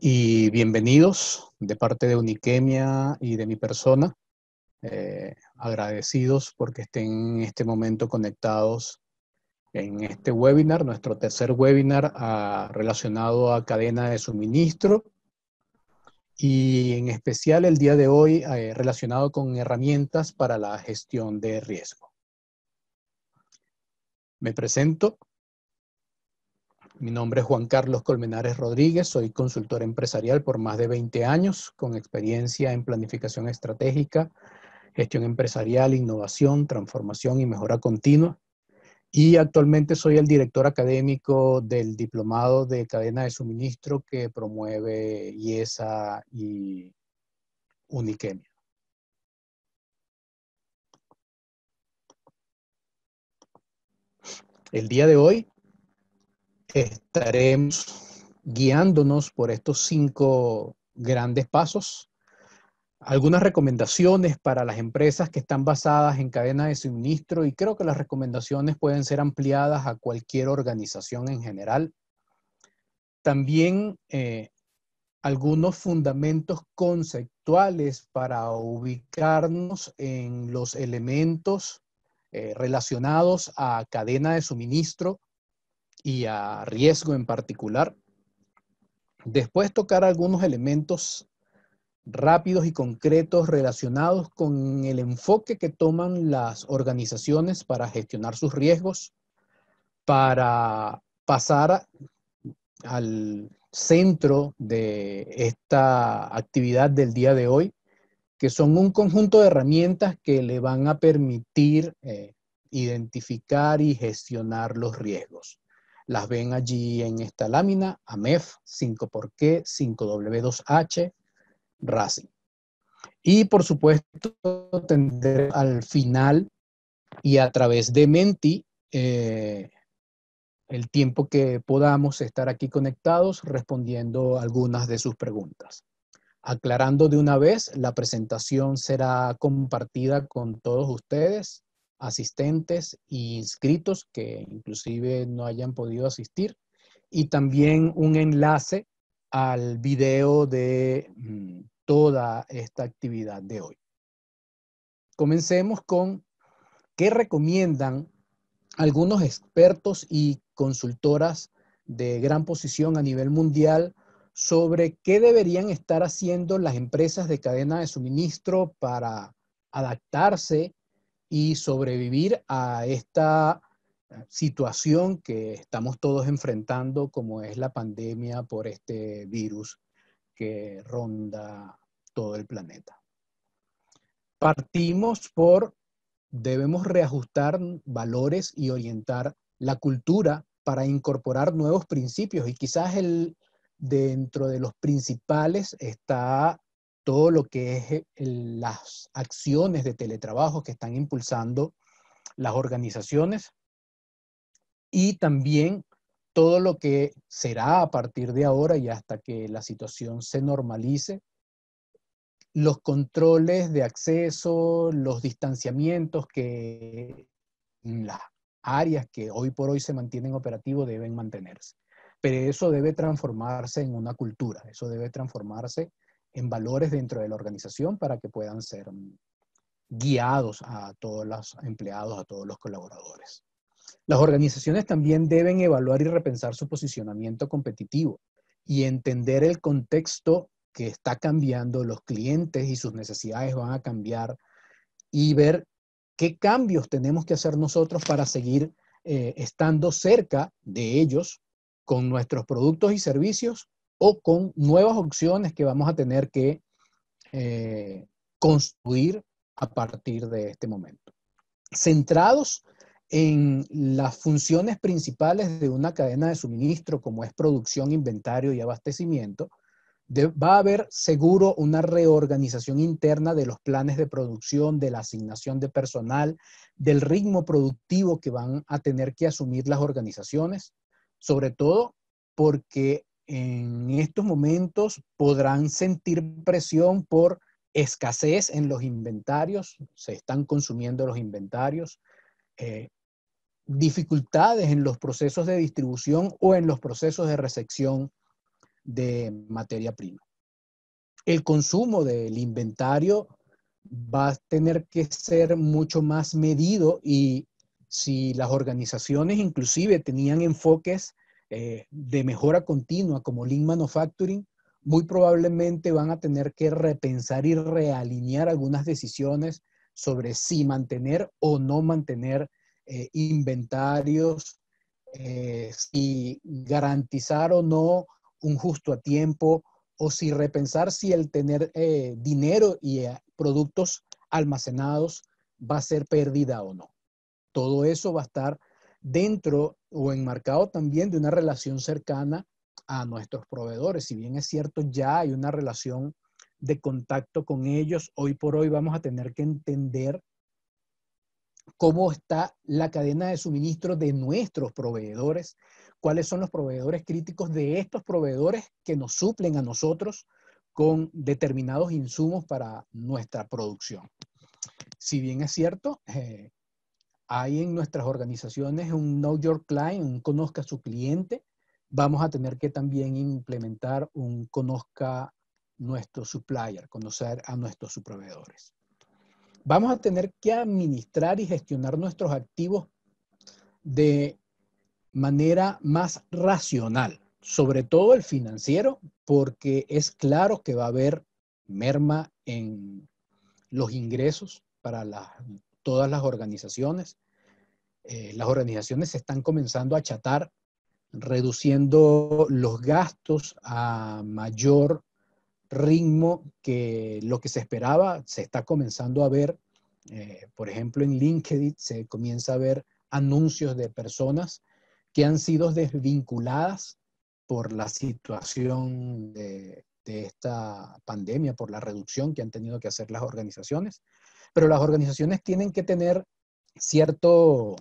y bienvenidos de parte de Uniquemia y de mi persona. Eh, agradecidos porque estén en este momento conectados en este webinar, nuestro tercer webinar ah, relacionado a cadena de suministro y en especial el día de hoy eh, relacionado con herramientas para la gestión de riesgo. Me presento, mi nombre es Juan Carlos Colmenares Rodríguez, soy consultor empresarial por más de 20 años, con experiencia en planificación estratégica, gestión empresarial, innovación, transformación y mejora continua. Y actualmente soy el director académico del Diplomado de Cadena de Suministro que promueve IESA y Uniquemia. El día de hoy estaremos guiándonos por estos cinco grandes pasos. Algunas recomendaciones para las empresas que están basadas en cadena de suministro y creo que las recomendaciones pueden ser ampliadas a cualquier organización en general. También eh, algunos fundamentos conceptuales para ubicarnos en los elementos eh, relacionados a cadena de suministro y a riesgo en particular. Después tocar algunos elementos rápidos y concretos relacionados con el enfoque que toman las organizaciones para gestionar sus riesgos, para pasar al centro de esta actividad del día de hoy, que son un conjunto de herramientas que le van a permitir eh, identificar y gestionar los riesgos. Las ven allí en esta lámina, AMEF, 5xQ, 5W2H, Racing. Y por supuesto, tendré al final y a través de Menti eh, el tiempo que podamos estar aquí conectados respondiendo algunas de sus preguntas. Aclarando de una vez, la presentación será compartida con todos ustedes asistentes e inscritos que inclusive no hayan podido asistir y también un enlace al video de mm, toda esta actividad de hoy. Comencemos con qué recomiendan algunos expertos y consultoras de gran posición a nivel mundial sobre qué deberían estar haciendo las empresas de cadena de suministro para adaptarse y sobrevivir a esta situación que estamos todos enfrentando, como es la pandemia por este virus que ronda todo el planeta. Partimos por, debemos reajustar valores y orientar la cultura para incorporar nuevos principios y quizás el, dentro de los principales está todo lo que es eh, las acciones de teletrabajo que están impulsando las organizaciones y también todo lo que será a partir de ahora y hasta que la situación se normalice, los controles de acceso, los distanciamientos que las áreas que hoy por hoy se mantienen operativos deben mantenerse. Pero eso debe transformarse en una cultura, eso debe transformarse en valores dentro de la organización para que puedan ser mm, guiados a todos los empleados, a todos los colaboradores. Las organizaciones también deben evaluar y repensar su posicionamiento competitivo y entender el contexto que está cambiando, los clientes y sus necesidades van a cambiar y ver qué cambios tenemos que hacer nosotros para seguir eh, estando cerca de ellos con nuestros productos y servicios o con nuevas opciones que vamos a tener que eh, construir a partir de este momento. Centrados en las funciones principales de una cadena de suministro como es producción, inventario y abastecimiento, va a haber seguro una reorganización interna de los planes de producción, de la asignación de personal, del ritmo productivo que van a tener que asumir las organizaciones, sobre todo porque en estos momentos podrán sentir presión por escasez en los inventarios, se están consumiendo los inventarios, eh, dificultades en los procesos de distribución o en los procesos de recepción de materia prima. El consumo del inventario va a tener que ser mucho más medido y si las organizaciones inclusive tenían enfoques eh, de mejora continua como Lean Manufacturing, muy probablemente van a tener que repensar y realinear algunas decisiones sobre si mantener o no mantener eh, inventarios, eh, si garantizar o no un justo a tiempo, o si repensar si el tener dinero y productos almacenados va a ser pérdida o no. Todo eso va a estar dentro o enmarcado también de una relación cercana a nuestros proveedores. Si bien es cierto, ya hay una relación de contacto con ellos, hoy por hoy vamos a tener que entender cómo está la cadena de suministro de nuestros proveedores, cuáles son los proveedores críticos de estos proveedores que nos suplen a nosotros con determinados insumos para nuestra producción. Si bien es cierto, eh, hay en nuestras organizaciones un Know Your Client, un conozca a su cliente. Vamos a tener que también implementar un conozca nuestro supplier, conocer a nuestros proveedores. Vamos a tener que administrar y gestionar nuestros activos de manera más racional, sobre todo el financiero, porque es claro que va a haber merma en los ingresos para las todas las organizaciones. Eh, las organizaciones se están comenzando a achatar, reduciendo los gastos a mayor ritmo que lo que se esperaba. Se está comenzando a ver, eh, por ejemplo, en LinkedIn se comienza a ver anuncios de personas que han sido desvinculadas por la situación de esta pandemia, por la reducción que han tenido que hacer las organizaciones pero las organizaciones tienen que tener cierto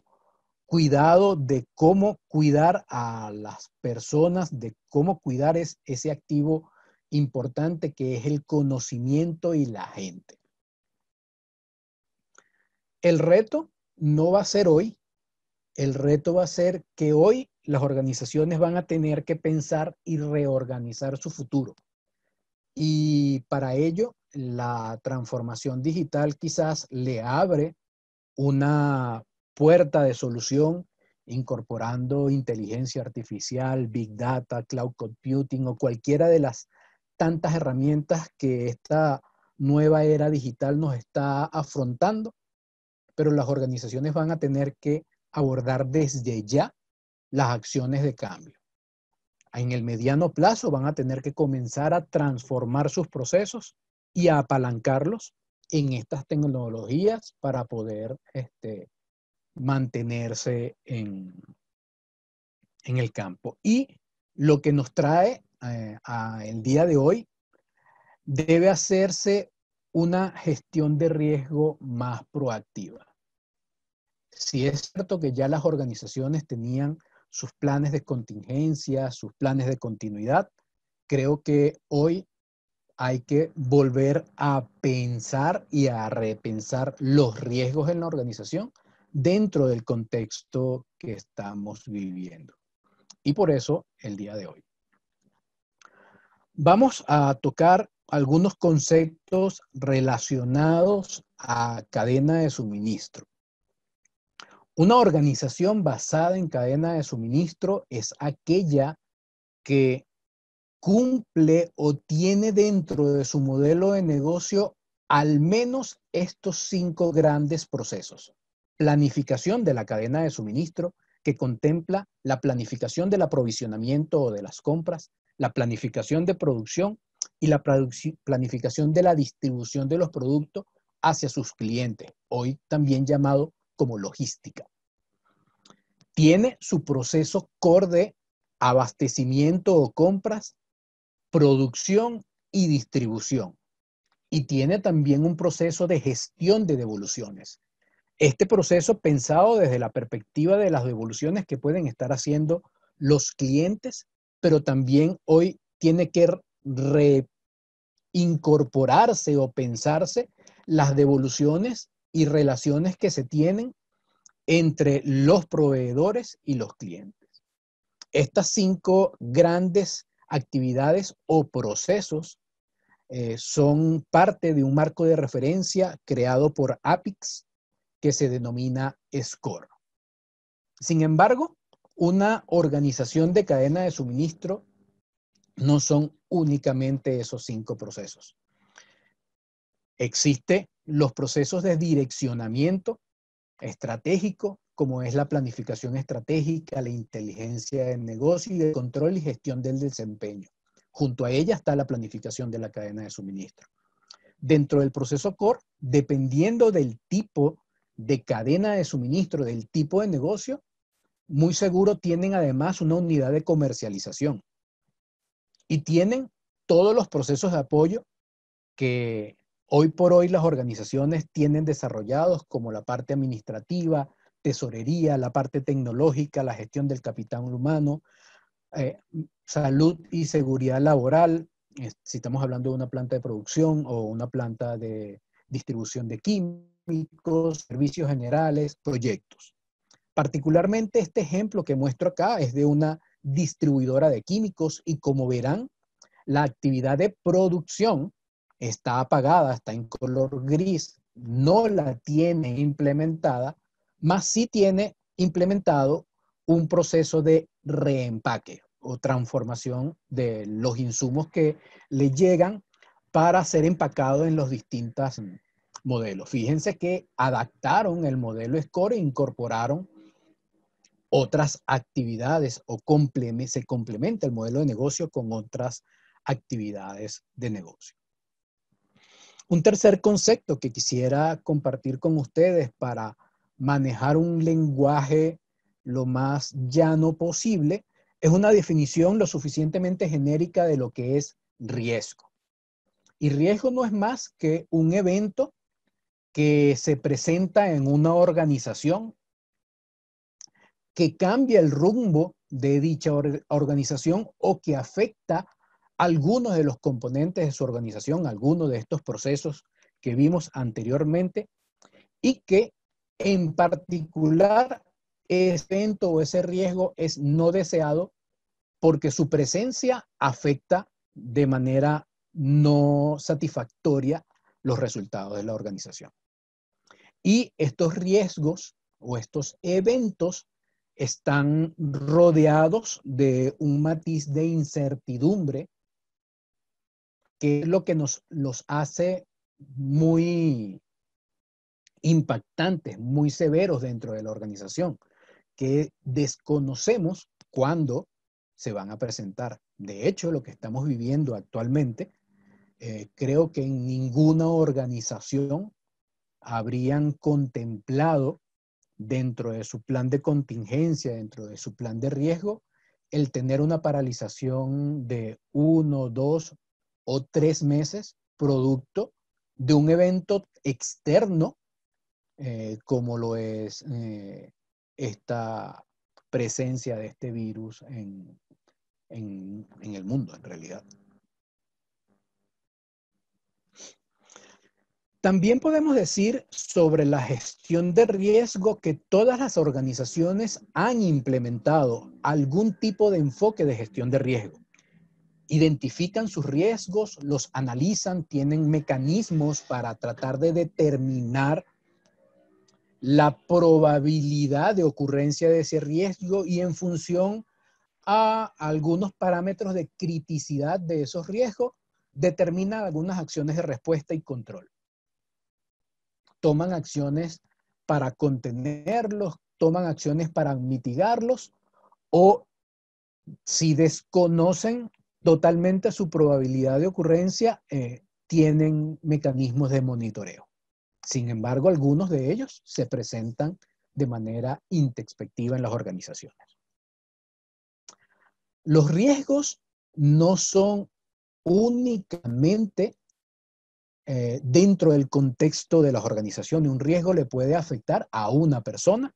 cuidado de cómo cuidar a las personas, de cómo cuidar ese activo importante que es el conocimiento y la gente. El reto no va a ser hoy, el reto va a ser que hoy las organizaciones van a tener que pensar y reorganizar su futuro. Y para ello la transformación digital quizás le abre una puerta de solución incorporando inteligencia artificial, big data, cloud computing o cualquiera de las tantas herramientas que esta nueva era digital nos está afrontando, pero las organizaciones van a tener que abordar desde ya las acciones de cambio. En el mediano plazo van a tener que comenzar a transformar sus procesos y apalancarlos en estas tecnologías para poder este, mantenerse en, en el campo. Y lo que nos trae eh, a el día de hoy, debe hacerse una gestión de riesgo más proactiva. Si es cierto que ya las organizaciones tenían sus planes de contingencia, sus planes de continuidad, creo que hoy hay que volver a pensar y a repensar los riesgos en la organización dentro del contexto que estamos viviendo. Y por eso el día de hoy. Vamos a tocar algunos conceptos relacionados a cadena de suministro. Una organización basada en cadena de suministro es aquella que cumple o tiene dentro de su modelo de negocio al menos estos cinco grandes procesos. Planificación de la cadena de suministro, que contempla la planificación del aprovisionamiento o de las compras, la planificación de producción y la planificación de la distribución de los productos hacia sus clientes, hoy también llamado como logística. Tiene su proceso core de abastecimiento o compras, producción y distribución. Y tiene también un proceso de gestión de devoluciones. Este proceso pensado desde la perspectiva de las devoluciones que pueden estar haciendo los clientes, pero también hoy tiene que reincorporarse o pensarse las devoluciones y relaciones que se tienen entre los proveedores y los clientes. Estas cinco grandes actividades o procesos eh, son parte de un marco de referencia creado por APICS que se denomina SCORE. Sin embargo, una organización de cadena de suministro no son únicamente esos cinco procesos. Existen los procesos de direccionamiento estratégico, como es la planificación estratégica, la inteligencia de negocio y el control y gestión del desempeño. Junto a ella está la planificación de la cadena de suministro. Dentro del proceso core, dependiendo del tipo de cadena de suministro, del tipo de negocio, muy seguro tienen además una unidad de comercialización y tienen todos los procesos de apoyo que hoy por hoy las organizaciones tienen desarrollados como la parte administrativa, tesorería, la parte tecnológica, la gestión del capital humano, eh, salud y seguridad laboral, si estamos hablando de una planta de producción o una planta de distribución de químicos, servicios generales, proyectos. Particularmente este ejemplo que muestro acá es de una distribuidora de químicos y como verán, la actividad de producción está apagada, está en color gris, no la tiene implementada más si tiene implementado un proceso de reempaque o transformación de los insumos que le llegan para ser empacado en los distintos modelos. Fíjense que adaptaron el modelo SCORE e incorporaron otras actividades o se complementa el modelo de negocio con otras actividades de negocio. Un tercer concepto que quisiera compartir con ustedes para manejar un lenguaje lo más llano posible, es una definición lo suficientemente genérica de lo que es riesgo. Y riesgo no es más que un evento que se presenta en una organización que cambia el rumbo de dicha organización o que afecta algunos de los componentes de su organización, algunos de estos procesos que vimos anteriormente y que en particular, ese evento o ese riesgo es no deseado porque su presencia afecta de manera no satisfactoria los resultados de la organización. Y estos riesgos o estos eventos están rodeados de un matiz de incertidumbre que es lo que nos los hace muy impactantes, muy severos dentro de la organización, que desconocemos cuándo se van a presentar. De hecho, lo que estamos viviendo actualmente, eh, creo que en ninguna organización habrían contemplado dentro de su plan de contingencia, dentro de su plan de riesgo, el tener una paralización de uno, dos o tres meses producto de un evento externo eh, como lo es eh, esta presencia de este virus en el mundo, en realidad. También podemos decir sobre la gestión de riesgo que todas las organizaciones han implementado algún tipo de enfoque de gestión de riesgo. Identifican sus riesgos, los analizan, tienen mecanismos para tratar de determinar la probabilidad de ocurrencia de ese riesgo y en función a algunos parámetros de criticidad de esos riesgos, determinan algunas acciones de respuesta y control. Toman acciones para contenerlos, toman acciones para mitigarlos o si desconocen totalmente su probabilidad de ocurrencia, eh, tienen mecanismos de monitoreo. Sin embargo, algunos de ellos se presentan de manera introspectiva en las organizaciones. Los riesgos no son únicamente eh, dentro del contexto de las organizaciones. Un riesgo le puede afectar a una persona,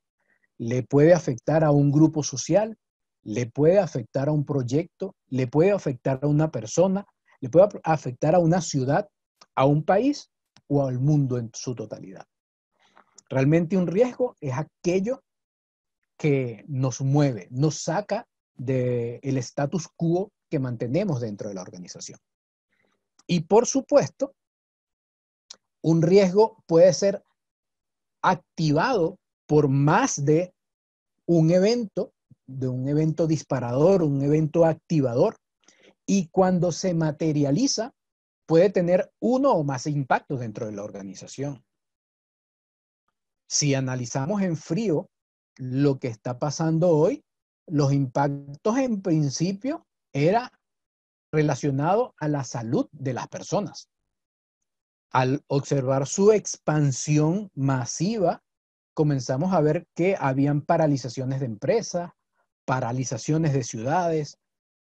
le puede afectar a un grupo social, le puede afectar a un proyecto, le puede afectar a una persona, le puede afectar a una ciudad, a un país o al mundo en su totalidad. Realmente un riesgo es aquello que nos mueve, nos saca del status quo que mantenemos dentro de la organización. Y por supuesto, un riesgo puede ser activado por más de un evento, de un evento disparador, un evento activador, y cuando se materializa puede tener uno o más impactos dentro de la organización. Si analizamos en frío lo que está pasando hoy, los impactos en principio eran relacionado a la salud de las personas. Al observar su expansión masiva, comenzamos a ver que habían paralizaciones de empresas, paralizaciones de ciudades,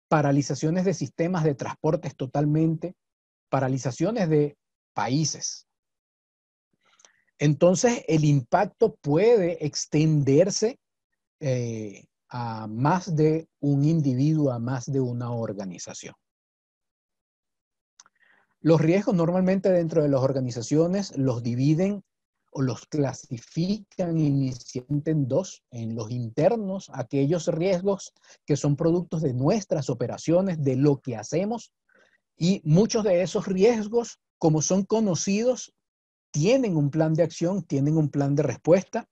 paralizaciones de sistemas de transportes totalmente, paralizaciones de países. Entonces, el impacto puede extenderse eh, a más de un individuo, a más de una organización. Los riesgos normalmente dentro de las organizaciones los dividen o los clasifican inicialmente en dos, en los internos, aquellos riesgos que son productos de nuestras operaciones, de lo que hacemos y muchos de esos riesgos, como son conocidos, tienen un plan de acción, tienen un plan de respuesta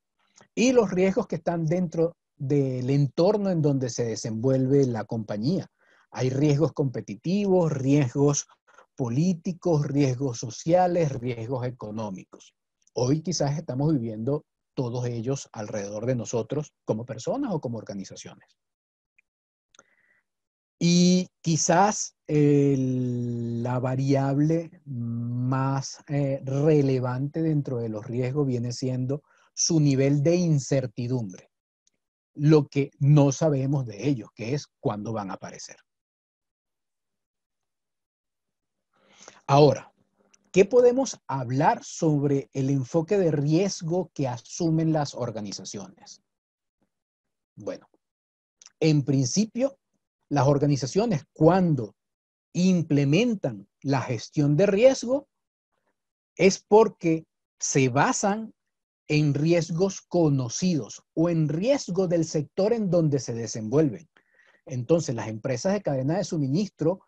y los riesgos que están dentro del entorno en donde se desenvuelve la compañía. Hay riesgos competitivos, riesgos políticos, riesgos sociales, riesgos económicos. Hoy quizás estamos viviendo todos ellos alrededor de nosotros como personas o como organizaciones. Y quizás la variable más eh, relevante dentro de los riesgos viene siendo su nivel de incertidumbre, lo que no sabemos de ellos, que es cuándo van a aparecer. Ahora, ¿qué podemos hablar sobre el enfoque de riesgo que asumen las organizaciones? Bueno, en principio las organizaciones cuando implementan la gestión de riesgo es porque se basan en riesgos conocidos o en riesgo del sector en donde se desenvuelven. Entonces, las empresas de cadena de suministro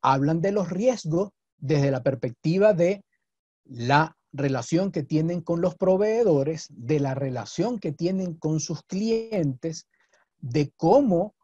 hablan de los riesgos desde la perspectiva de la relación que tienen con los proveedores, de la relación que tienen con sus clientes, de cómo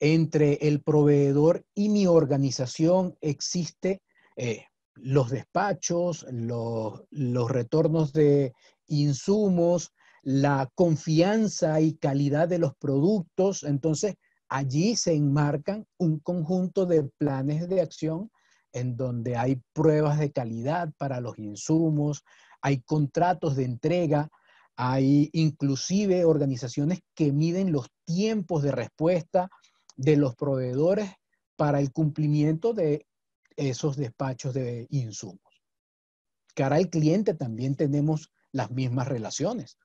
entre el proveedor y mi organización existe eh, los despachos, los, los retornos de insumos, la confianza y calidad de los productos. Entonces, allí se enmarcan un conjunto de planes de acción en donde hay pruebas de calidad para los insumos, hay contratos de entrega, hay inclusive organizaciones que miden los tiempos de respuesta de los proveedores para el cumplimiento de esos despachos de insumos. Cara al cliente también tenemos las mismas relaciones.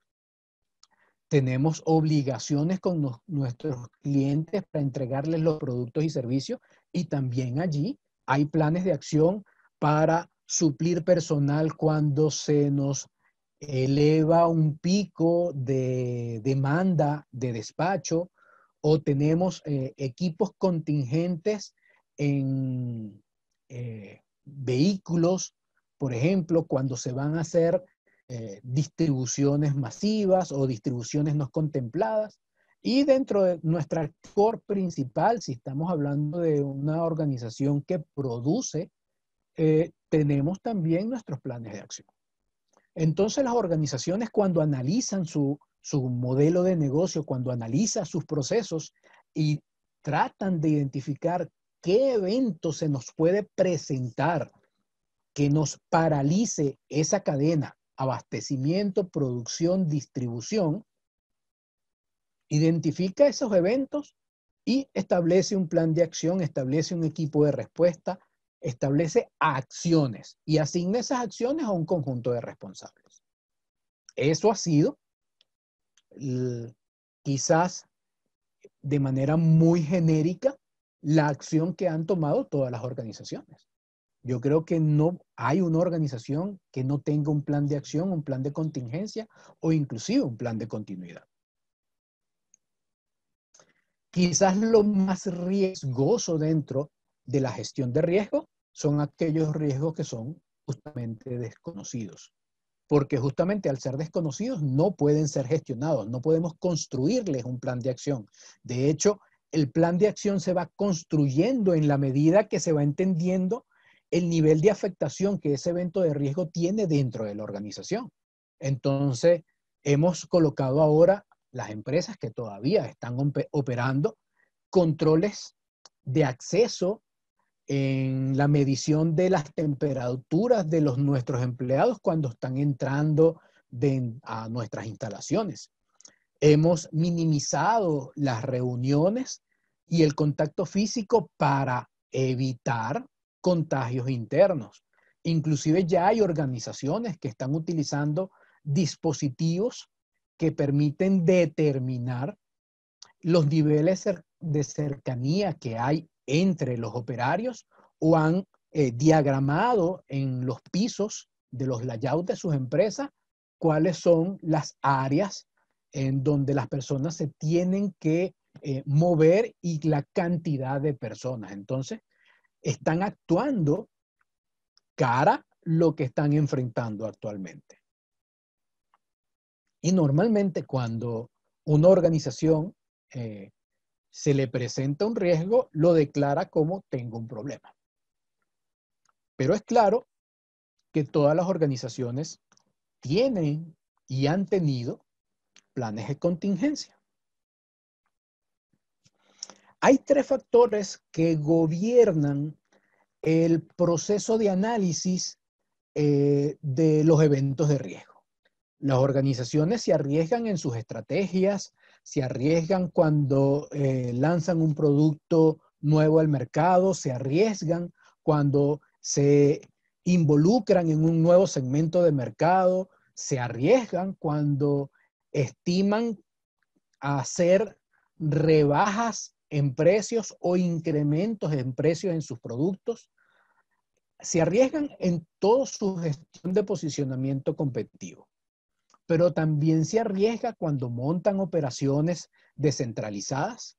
Tenemos obligaciones con nuestros clientes para entregarles los productos y servicios y también allí hay planes de acción para suplir personal cuando se nos eleva un pico de demanda de despacho o tenemos eh, equipos contingentes en eh, vehículos, por ejemplo, cuando se van a hacer eh, distribuciones masivas o distribuciones no contempladas. Y dentro de nuestra core principal, si estamos hablando de una organización que produce, tenemos también nuestros planes de acción. Entonces las organizaciones cuando analizan su, su modelo de negocio, cuando analiza sus procesos y tratan de identificar qué eventos se nos puede presentar que nos paralice esa cadena, abastecimiento, producción, distribución, identifica esos eventos y establece un plan de acción, establece un equipo de respuesta, establece acciones y asigna esas acciones a un conjunto de responsables. Eso ha sido quizás de manera muy genérica la acción que han tomado todas las organizaciones. Yo creo que no hay una organización que no tenga un plan de acción, un plan de contingencia o inclusive un plan de continuidad. Quizás lo más riesgoso dentro de la gestión de riesgo son aquellos riesgos que son justamente desconocidos porque justamente al ser desconocidos no pueden ser gestionados, no podemos construirles un plan de acción. De hecho, el plan de acción se va construyendo en la medida que se va entendiendo el nivel de afectación que ese evento de riesgo tiene dentro de la organización. Entonces, hemos colocado ahora las empresas que todavía están operando controles de acceso en la medición de las temperaturas de los, nuestros empleados cuando están entrando a nuestras instalaciones. Hemos minimizado las reuniones y el contacto físico para evitar contagios internos. Inclusive ya hay organizaciones que están utilizando dispositivos que permiten determinar los niveles de cercanía que hay entre los operarios o han eh, diagramado en los pisos de los layouts de sus empresas cuáles son las áreas en donde las personas se tienen que eh, mover y la cantidad de personas. Entonces, están actuando cara lo que están enfrentando actualmente. Y normalmente cuando una organización eh, se le presenta un riesgo, lo declara como tengo un problema. Pero es claro que todas las organizaciones tienen y han tenido planes de contingencia. Hay tres factores que gobiernan el proceso de análisis eh, de los eventos de riesgo. Las organizaciones se arriesgan en sus estrategias, se arriesgan cuando eh, lanzan un producto nuevo al mercado, se arriesgan cuando se involucran en un nuevo segmento de mercado, se arriesgan cuando estiman hacer rebajas en precios o incrementos en precios en sus productos, se arriesgan en toda su gestión de posicionamiento competitivo pero también se arriesga cuando montan operaciones descentralizadas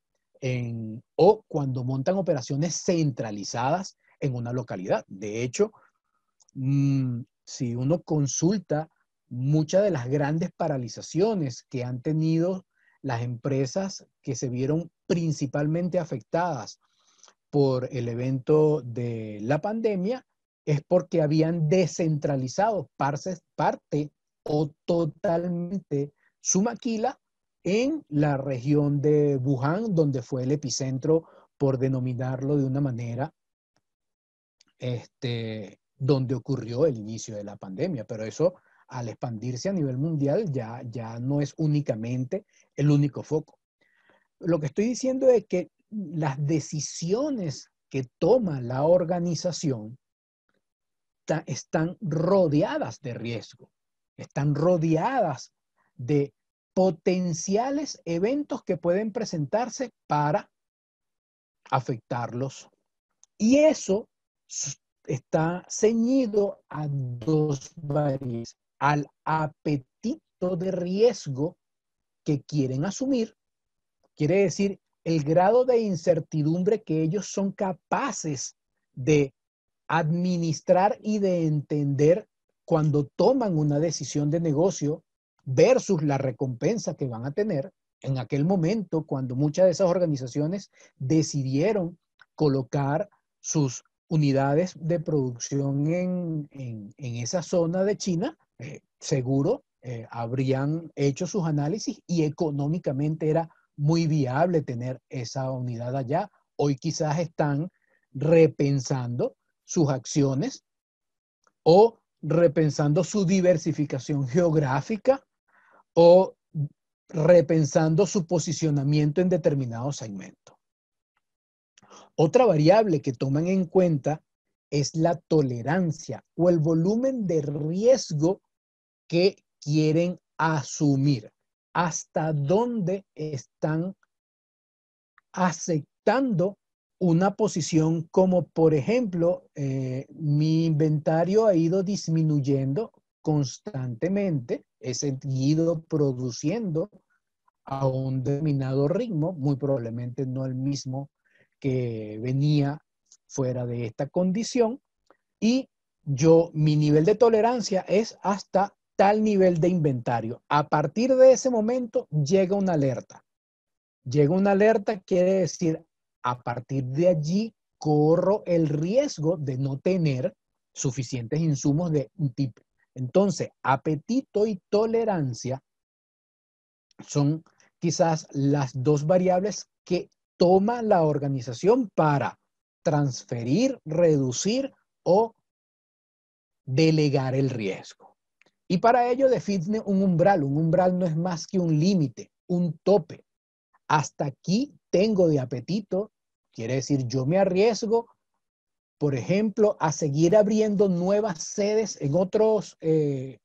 o cuando montan operaciones centralizadas en una localidad. De hecho, mm, si uno consulta muchas de las grandes paralizaciones que han tenido las empresas que se vieron principalmente afectadas por el evento de la pandemia, es porque habían descentralizado parte o totalmente su maquila en la región de Wuhan, donde fue el epicentro, por denominarlo de una manera, este, donde ocurrió el inicio de la pandemia. Pero eso, al expandirse a nivel mundial, ya, ya no es únicamente el único foco. Lo que estoy diciendo es que las decisiones que toma la organización están rodeadas de riesgo están rodeadas de potenciales eventos que pueden presentarse para afectarlos. Y eso está ceñido a dos variables, al apetito de riesgo que quieren asumir, quiere decir el grado de incertidumbre que ellos son capaces de administrar y de entender cuando toman una decisión de negocio versus la recompensa que van a tener en aquel momento cuando muchas de esas organizaciones decidieron colocar sus unidades de producción en, esa zona de China, eh, seguro eh, habrían hecho sus análisis y económicamente era muy viable tener esa unidad allá. Hoy quizás están repensando sus acciones o repensando su diversificación geográfica o repensando su posicionamiento en determinado segmento. Otra variable que toman en cuenta es la tolerancia o el volumen de riesgo que quieren asumir. Hasta dónde están aceptando una posición como, por ejemplo, eh, mi inventario ha ido disminuyendo constantemente, he seguido produciendo a un determinado ritmo, muy probablemente no el mismo que venía fuera de esta condición, y yo, mi nivel de tolerancia es hasta tal nivel de inventario. A partir de ese momento llega una alerta. Llega una alerta, quiere decir, a partir de allí corro el riesgo de no tener suficientes insumos de un tipo. Entonces, apetito y tolerancia son quizás las dos variables que toma la organización para transferir, reducir o delegar el riesgo. Y para ello define un umbral. Un umbral no es más que un límite, un tope. Hasta aquí tengo de apetito Quiere decir, yo me arriesgo, por ejemplo, a seguir abriendo nuevas sedes en otras eh,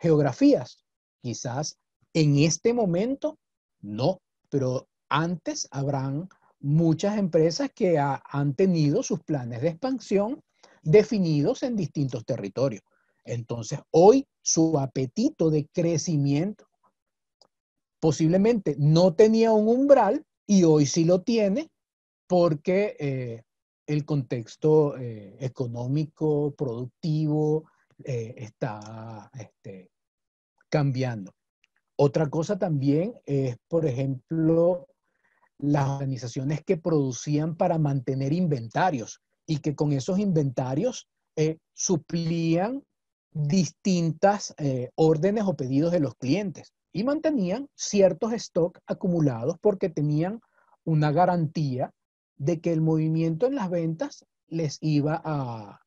geografías. Quizás en este momento no, pero antes habrán muchas empresas que han tenido sus planes de expansión definidos en distintos territorios. Entonces, hoy su apetito de crecimiento posiblemente no tenía un umbral y hoy sí lo tiene porque eh, el contexto eh, económico, productivo, eh, está este, cambiando. Otra cosa también es, por ejemplo, las organizaciones que producían para mantener inventarios y que con esos inventarios suplían distintas órdenes o pedidos de los clientes y mantenían ciertos stock acumulados porque tenían una garantía de que el movimiento en las ventas les iba a,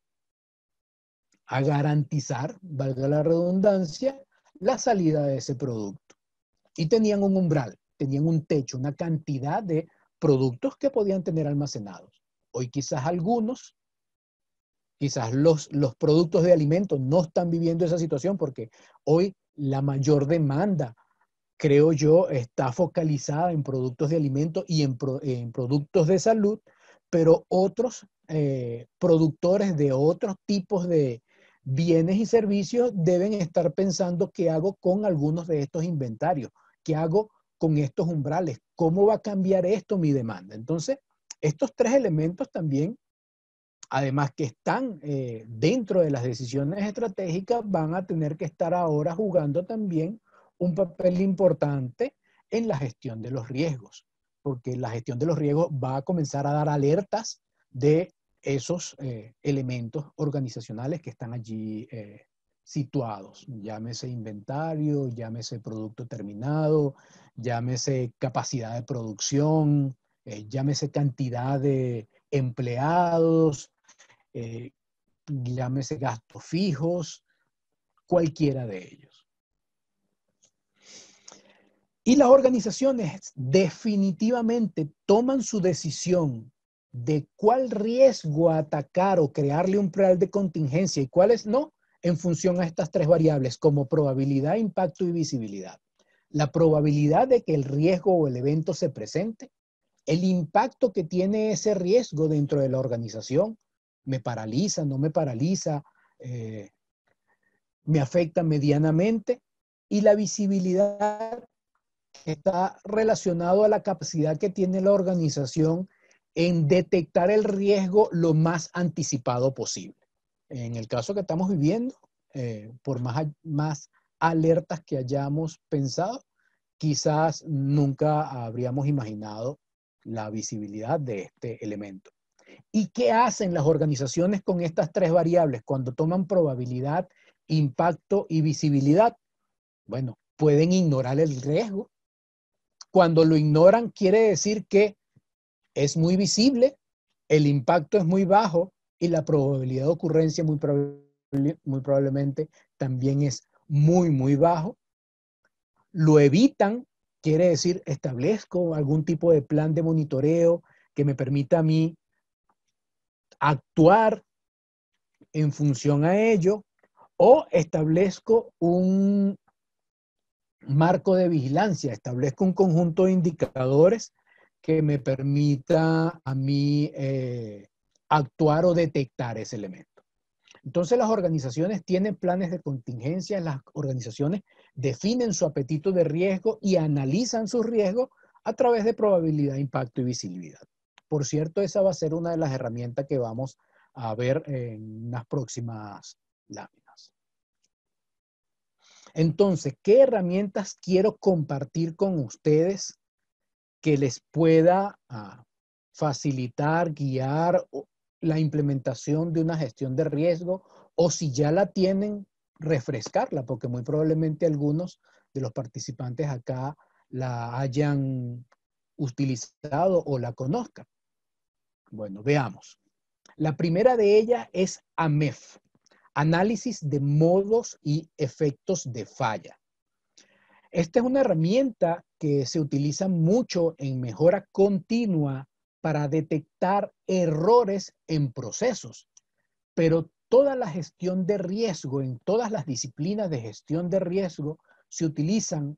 a garantizar, valga la redundancia, la salida de ese producto. Y tenían un umbral, tenían un techo, una cantidad de productos que podían tener almacenados. Hoy quizás algunos, quizás los, los productos de alimentos no están viviendo esa situación porque hoy la mayor demanda creo yo, está focalizada en productos de alimentos y en, productos de salud, pero otros eh, productores de otros tipos de bienes y servicios deben estar pensando qué hago con algunos de estos inventarios, qué hago con estos umbrales, cómo va a cambiar esto mi demanda. Entonces, estos tres elementos también, además que están eh, dentro de las decisiones estratégicas, van a tener que estar ahora jugando también un papel importante en la gestión de los riesgos, porque la gestión de los riesgos va a comenzar a dar alertas de esos eh, elementos organizacionales que están allí eh, situados, llámese inventario, llámese producto terminado, llámese capacidad de producción, eh, llámese cantidad de empleados, llámese gastos fijos, cualquiera de ellos. Y las organizaciones definitivamente toman su decisión de cuál riesgo atacar o crearle un plan de contingencia y cuáles no, en función a estas tres variables como probabilidad, impacto y visibilidad. La probabilidad de que el riesgo o el evento se presente, el impacto que tiene ese riesgo dentro de la organización, me paraliza, no me paraliza, eh, me afecta medianamente, y la visibilidad está relacionado a la capacidad que tiene la organización en detectar el riesgo lo más anticipado posible. En el caso que estamos viviendo, eh, por más, más alertas que hayamos pensado, quizás nunca habríamos imaginado la visibilidad de este elemento. ¿Y qué hacen las organizaciones con estas tres variables cuando toman probabilidad, impacto y visibilidad? Bueno, pueden ignorar el riesgo cuando lo ignoran quiere decir que es muy visible, el impacto es muy bajo y la probabilidad de ocurrencia muy, probablemente también es muy, muy bajo. Lo evitan, quiere decir, establezco algún tipo de plan de monitoreo que me permita a mí actuar en función a ello o establezco un marco de vigilancia, establezco un conjunto de indicadores que me permita a mí eh, actuar o detectar ese elemento. Entonces las organizaciones tienen planes de contingencia, las organizaciones definen su apetito de riesgo y analizan sus riesgos a través de probabilidad, impacto y visibilidad. Por cierto, esa va a ser una de las herramientas que vamos a ver en las próximas láminas. Entonces, ¿qué herramientas quiero compartir con ustedes que les pueda ah, facilitar, guiar la implementación de una gestión de riesgo? O si ya la tienen, refrescarla, porque muy probablemente algunos de los participantes acá la hayan utilizado o la conozcan. Bueno, veamos. La primera de ellas es AMEF. Análisis de modos y efectos de falla. Esta es una herramienta que se utiliza mucho en mejora continua para detectar errores en procesos, pero toda la gestión de riesgo, en todas las disciplinas de gestión de riesgo, se utilizan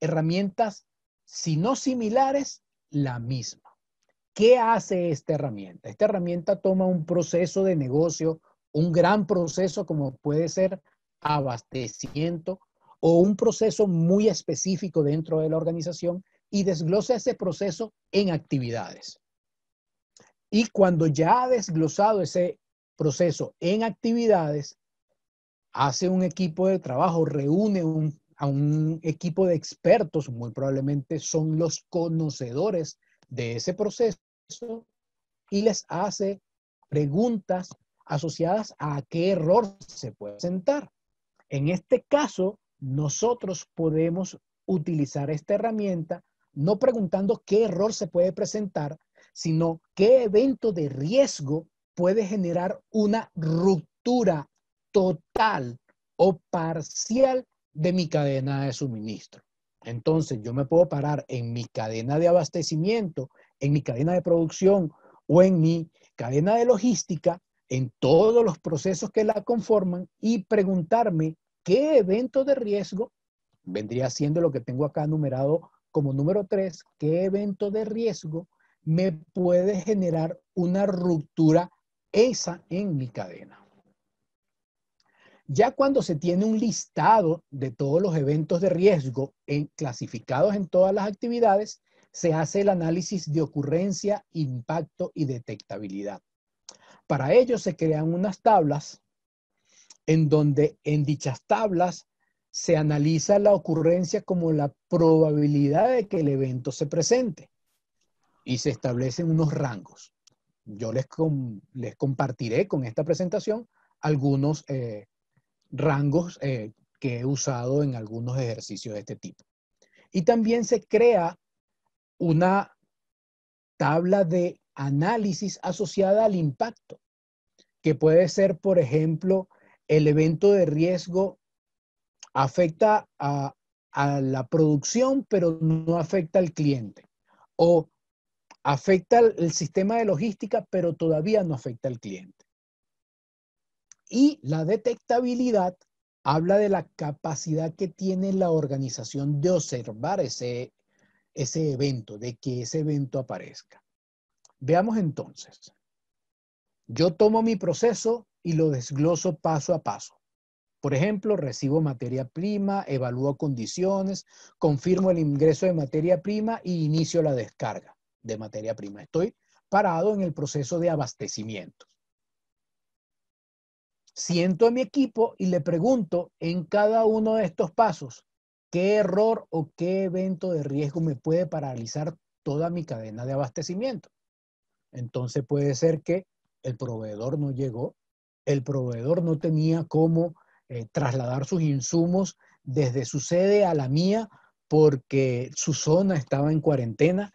herramientas, si no similares, la misma. ¿Qué hace esta herramienta? Esta herramienta toma un proceso de negocio un gran proceso como puede ser abastecimiento o un proceso muy específico dentro de la organización y desglosa ese proceso en actividades. Y cuando ya ha desglosado ese proceso en actividades, hace un equipo de trabajo, reúne a un equipo de expertos, muy probablemente son los conocedores de ese proceso, y les hace preguntas asociadas a qué error se puede presentar. En este caso, nosotros podemos utilizar esta herramienta no preguntando qué error se puede presentar, sino qué evento de riesgo puede generar una ruptura total o parcial de mi cadena de suministro. Entonces, yo me puedo parar en mi cadena de abastecimiento, en mi cadena de producción o en mi cadena de logística en todos los procesos que la conforman y preguntarme qué evento de riesgo vendría siendo lo que tengo acá numerado como número 3, qué evento de riesgo me puede generar una ruptura esa en mi cadena. Ya cuando se tiene un listado de todos los eventos de riesgo clasificados en todas las actividades, se hace el análisis de ocurrencia, impacto y detectabilidad. Para ello se crean unas tablas en donde en dichas tablas se analiza la ocurrencia como la probabilidad de que el evento se presente y se establecen unos rangos. Yo les, les compartiré con esta presentación algunos eh, rangos eh, que he usado en algunos ejercicios de este tipo. Y también se crea una tabla de análisis asociada al impacto, que puede ser, por ejemplo, el evento de riesgo afecta a, la producción, pero no afecta al cliente. O afecta el sistema de logística, pero todavía no afecta al cliente. Y la detectabilidad habla de la capacidad que tiene la organización de observar ese, ese evento, de que ese evento aparezca. Veamos entonces. Yo tomo mi proceso y lo desgloso paso a paso. Por ejemplo, recibo materia prima, evalúo condiciones, confirmo el ingreso de materia prima y inicio la descarga de materia prima. Estoy parado en el proceso de abastecimiento. Siento a mi equipo y le pregunto en cada uno de estos pasos qué error o qué evento de riesgo me puede paralizar toda mi cadena de abastecimiento. Entonces puede ser que el proveedor no llegó, el proveedor no tenía cómo eh, trasladar sus insumos desde su sede a la mía porque su zona estaba en cuarentena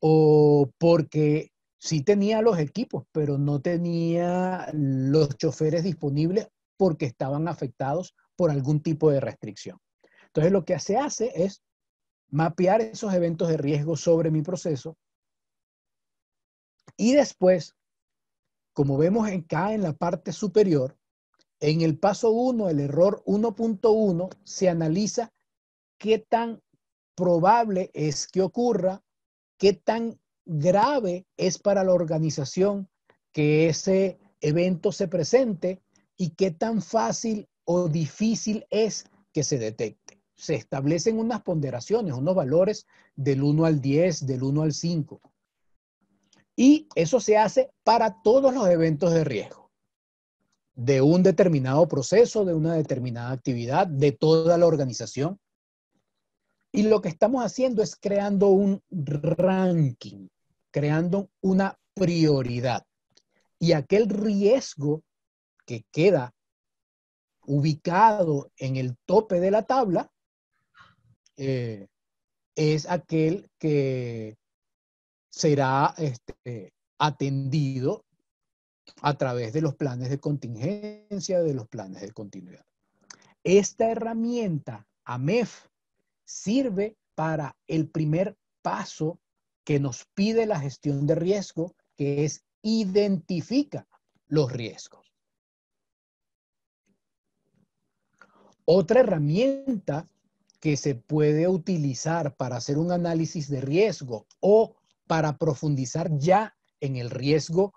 o porque sí tenía los equipos, pero no tenía los choferes disponibles porque estaban afectados por algún tipo de restricción. Entonces lo que se hace es mapear esos eventos de riesgo sobre mi proceso, y después, como vemos acá en la parte superior, en el paso 1, el error 1.1, se analiza qué tan probable es que ocurra, qué tan grave es para la organización que ese evento se presente y qué tan fácil o difícil es que se detecte. Se establecen unas ponderaciones, unos valores del 1 al 10, del 1 al 5. Y eso se hace para todos los eventos de riesgo, de un determinado proceso, de una determinada actividad, de toda la organización. Y lo que estamos haciendo es creando un ranking, creando una prioridad. Y aquel riesgo que queda ubicado en el tope de la tabla eh, es aquel que será este, atendido a través de los planes de contingencia, de los planes de continuidad. Esta herramienta AMEF sirve para el primer paso que nos pide la gestión de riesgo, que es identifica los riesgos. Otra herramienta que se puede utilizar para hacer un análisis de riesgo o para profundizar ya en el riesgo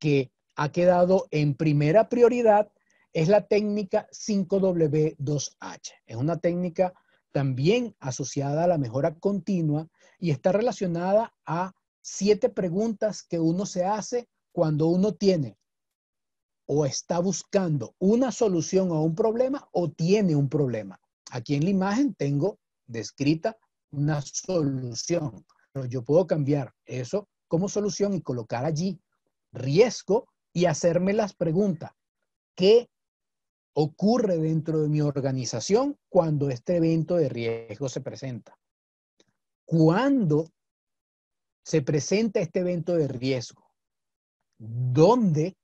que ha quedado en primera prioridad, es la técnica 5W2H. Es una técnica también asociada a la mejora continua y está relacionada a siete preguntas que uno se hace cuando uno tiene o está buscando una solución a un problema o tiene un problema. Aquí en la imagen tengo descrita una solución yo puedo cambiar eso como solución y colocar allí riesgo y hacerme las preguntas. ¿Qué ocurre dentro de mi organización cuando este evento de riesgo se presenta? ¿Cuándo se presenta este evento de riesgo? ¿Dónde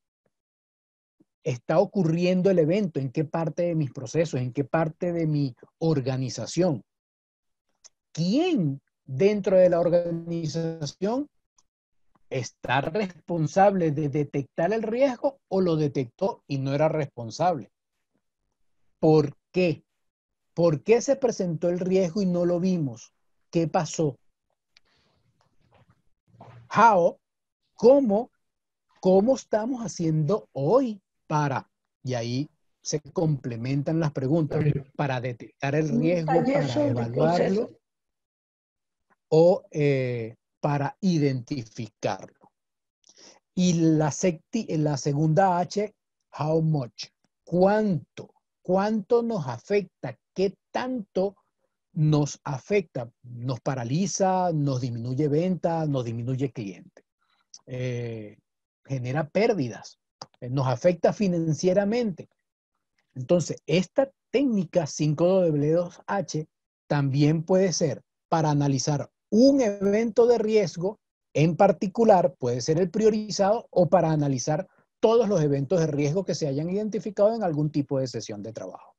está ocurriendo el evento? ¿En qué parte de mis procesos? ¿En qué parte de mi organización? ¿Quién dentro de la organización está responsable de detectar el riesgo o lo detectó y no era responsable. ¿Por qué? ¿Por qué se presentó el riesgo y no lo vimos? ¿Qué pasó? How, ¿cómo, cómo estamos haciendo hoy para, y ahí se complementan las preguntas, para detectar el riesgo, para evaluarlo? o eh, para identificarlo. Y la, la segunda H, how much, cuánto, cuánto nos afecta, qué tanto nos afecta, nos paraliza, nos disminuye venta? nos disminuye cliente, eh, genera pérdidas, eh, nos afecta financieramente. Entonces, esta técnica 5W2H también puede ser para analizar un evento de riesgo en particular puede ser el priorizado o para analizar todos los eventos de riesgo que se hayan identificado en algún tipo de sesión de trabajo.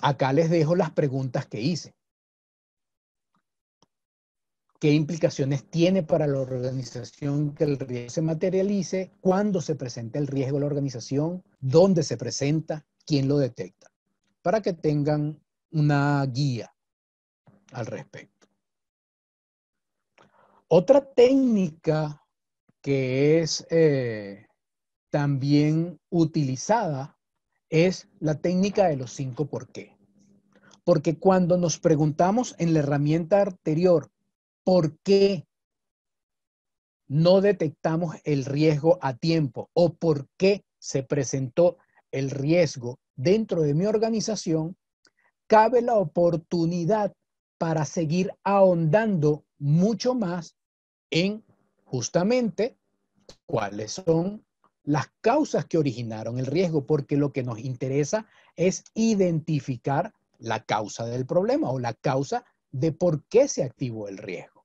Acá les dejo las preguntas que hice. ¿Qué implicaciones tiene para la organización que el riesgo se materialice? ¿Cuándo se presenta el riesgo a la organización? ¿Dónde se presenta? ¿Quién lo detecta? para que tengan una guía al respecto. Otra técnica que es eh, también utilizada es la técnica de los cinco por qué. Porque cuando nos preguntamos en la herramienta anterior, ¿por qué no detectamos el riesgo a tiempo? ¿O por qué se presentó el riesgo dentro de mi organización, cabe la oportunidad para seguir ahondando mucho más en justamente cuáles son las causas que originaron el riesgo, porque lo que nos interesa es identificar la causa del problema o la causa de por qué se activó el riesgo.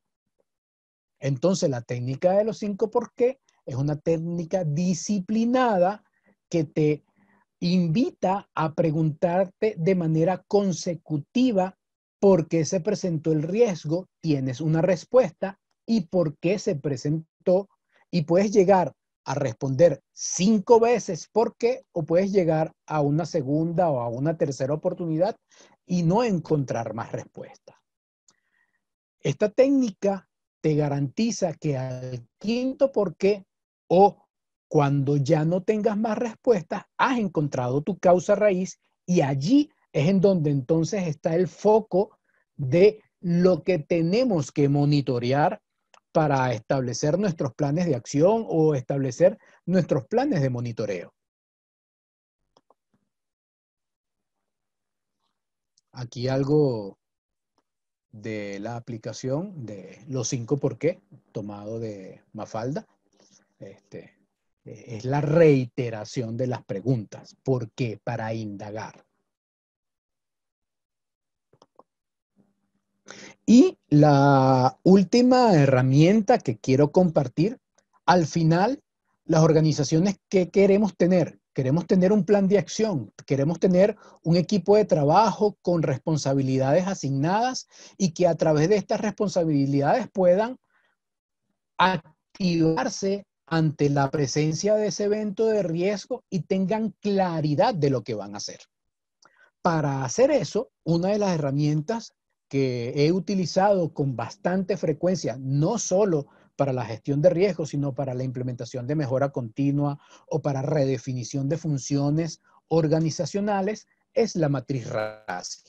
Entonces, la técnica de los cinco por qué es una técnica disciplinada que te invita a preguntarte de manera consecutiva por qué se presentó el riesgo, tienes una respuesta y por qué se presentó y puedes llegar a responder cinco veces por qué o puedes llegar a una segunda o a una tercera oportunidad y no encontrar más respuesta. Esta técnica te garantiza que al quinto por qué o cuando ya no tengas más respuestas, has encontrado tu causa raíz y allí es en donde entonces está el foco de lo que tenemos que monitorear para establecer nuestros planes de acción o establecer nuestros planes de monitoreo. Aquí algo de la aplicación de los cinco por qué, tomado de Mafalda. Este, eh, es la reiteración de las preguntas. ¿Por qué? Para indagar. Y la última herramienta que quiero compartir, al final, las organizaciones que queremos tener. Queremos tener un plan de acción, queremos tener un equipo de trabajo con responsabilidades asignadas y que a través de estas responsabilidades puedan activarse ante la presencia de ese evento de riesgo y tengan claridad de lo que van a hacer. Para hacer eso, una de las herramientas que he utilizado con bastante frecuencia, no solo para la gestión de riesgo, sino para la implementación de mejora continua o para redefinición de funciones organizacionales, es la matriz RASI.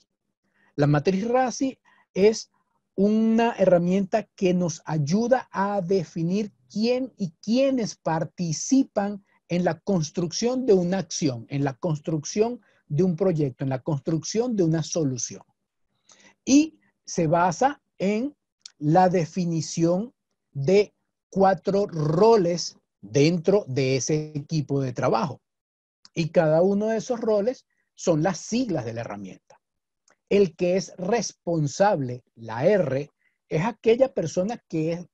La matriz RASI es una herramienta que nos ayuda a definir quién y quiénes participan en la construcción de una acción, en la construcción de un proyecto, en la construcción de una solución. Y se basa en la definición de cuatro roles dentro de ese equipo de trabajo. Y cada uno de esos roles son las siglas de la herramienta. El que es responsable, la R, es aquella persona que es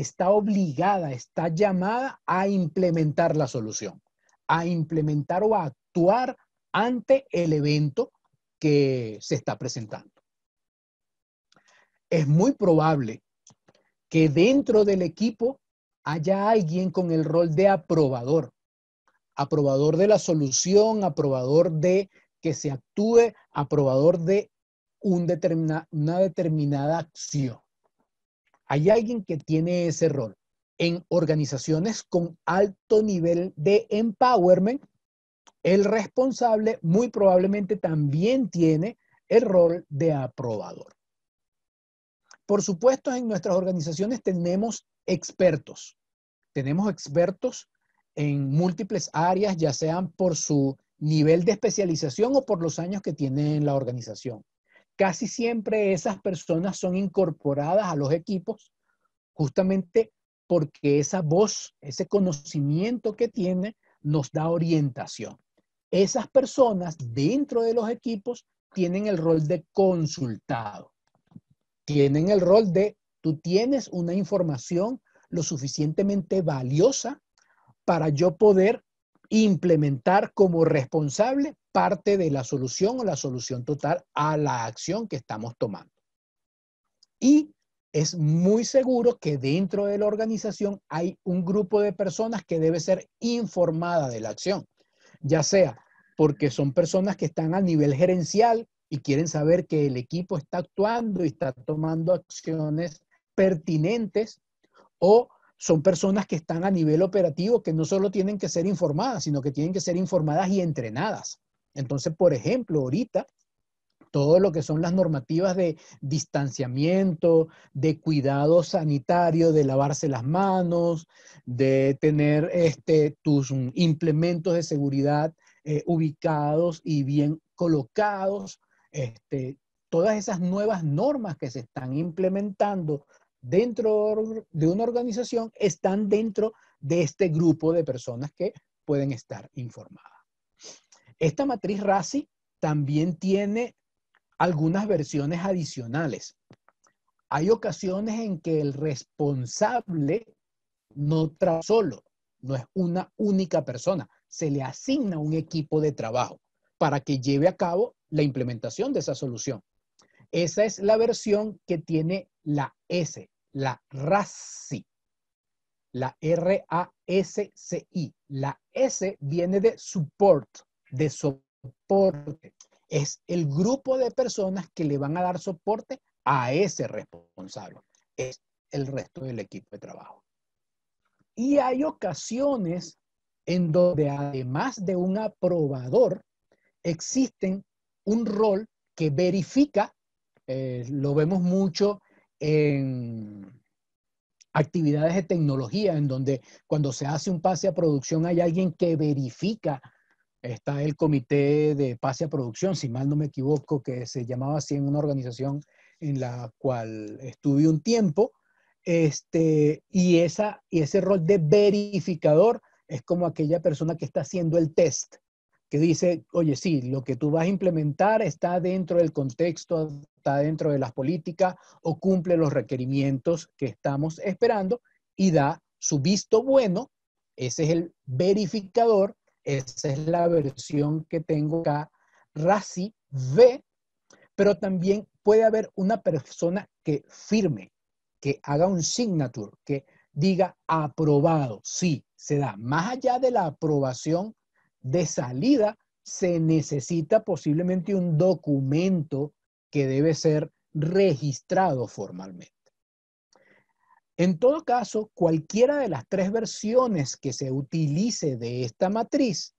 está obligada, está llamada a implementar la solución, a implementar o a actuar ante el evento que se está presentando. Es muy probable que dentro del equipo haya alguien con el rol de aprobador, aprobador de la solución, aprobador de que se actúe, aprobador de una determinada acción. Hay alguien que tiene ese rol. En organizaciones con alto nivel de empowerment, el responsable muy probablemente también tiene el rol de aprobador. Por supuesto, en nuestras organizaciones tenemos expertos. Tenemos expertos en múltiples áreas, ya sean por su nivel de especialización o por los años que tiene en la organización casi siempre esas personas son incorporadas a los equipos justamente porque esa voz, ese conocimiento que tiene, nos da orientación. Esas personas dentro de los equipos tienen el rol de consultado, tienen el rol de tú tienes una información lo suficientemente valiosa para yo poder implementar como responsable parte de la solución o la solución total a la acción que estamos tomando. Y es muy seguro que dentro de la organización hay un grupo de personas que debe ser informada de la acción, ya sea porque son personas que están a nivel gerencial y quieren saber que el equipo está actuando y está tomando acciones pertinentes, o son personas que están a nivel operativo que no solo tienen que ser informadas, sino que tienen que ser informadas y entrenadas. Entonces, por ejemplo, ahorita todo lo que son las normativas de distanciamiento, de cuidado sanitario, de lavarse las manos, de tener este, tus implementos de seguridad eh, ubicados y bien colocados, este, todas esas nuevas normas que se están implementando dentro de una organización están dentro de este grupo de personas que pueden estar informadas. Esta matriz RASI también tiene algunas versiones adicionales. Hay ocasiones en que el responsable no trabaja solo, no es una única persona, se le asigna un equipo de trabajo para que lleve a cabo la implementación de esa solución. Esa es la versión que tiene la S, la RASI, la R-A-S-C-I. La S viene de support, de soporte. Es el grupo de personas que le van a dar soporte a ese responsable. Es el resto del equipo de trabajo. Y hay ocasiones en donde además de un aprobador, existen un rol que verifica, eh, lo vemos mucho en actividades de tecnología, en donde cuando se hace un pase a producción hay alguien que verifica está el Comité de Pase a Producción, si mal no me equivoco, que se llamaba así en una organización en la cual estuve un tiempo, este, y, esa, y ese rol de verificador es como aquella persona que está haciendo el test, que dice, oye, sí, lo que tú vas a implementar está dentro del contexto, está dentro de las políticas o cumple los requerimientos que estamos esperando y da su visto bueno, ese es el verificador esa es la versión que tengo acá. Rasi v pero también puede haber una persona que firme, que haga un signature, que diga aprobado. Sí, se da. Más allá de la aprobación de salida, se necesita posiblemente un documento que debe ser registrado formalmente. En todo caso, cualquiera de las tres versiones que se utilice de esta matriz,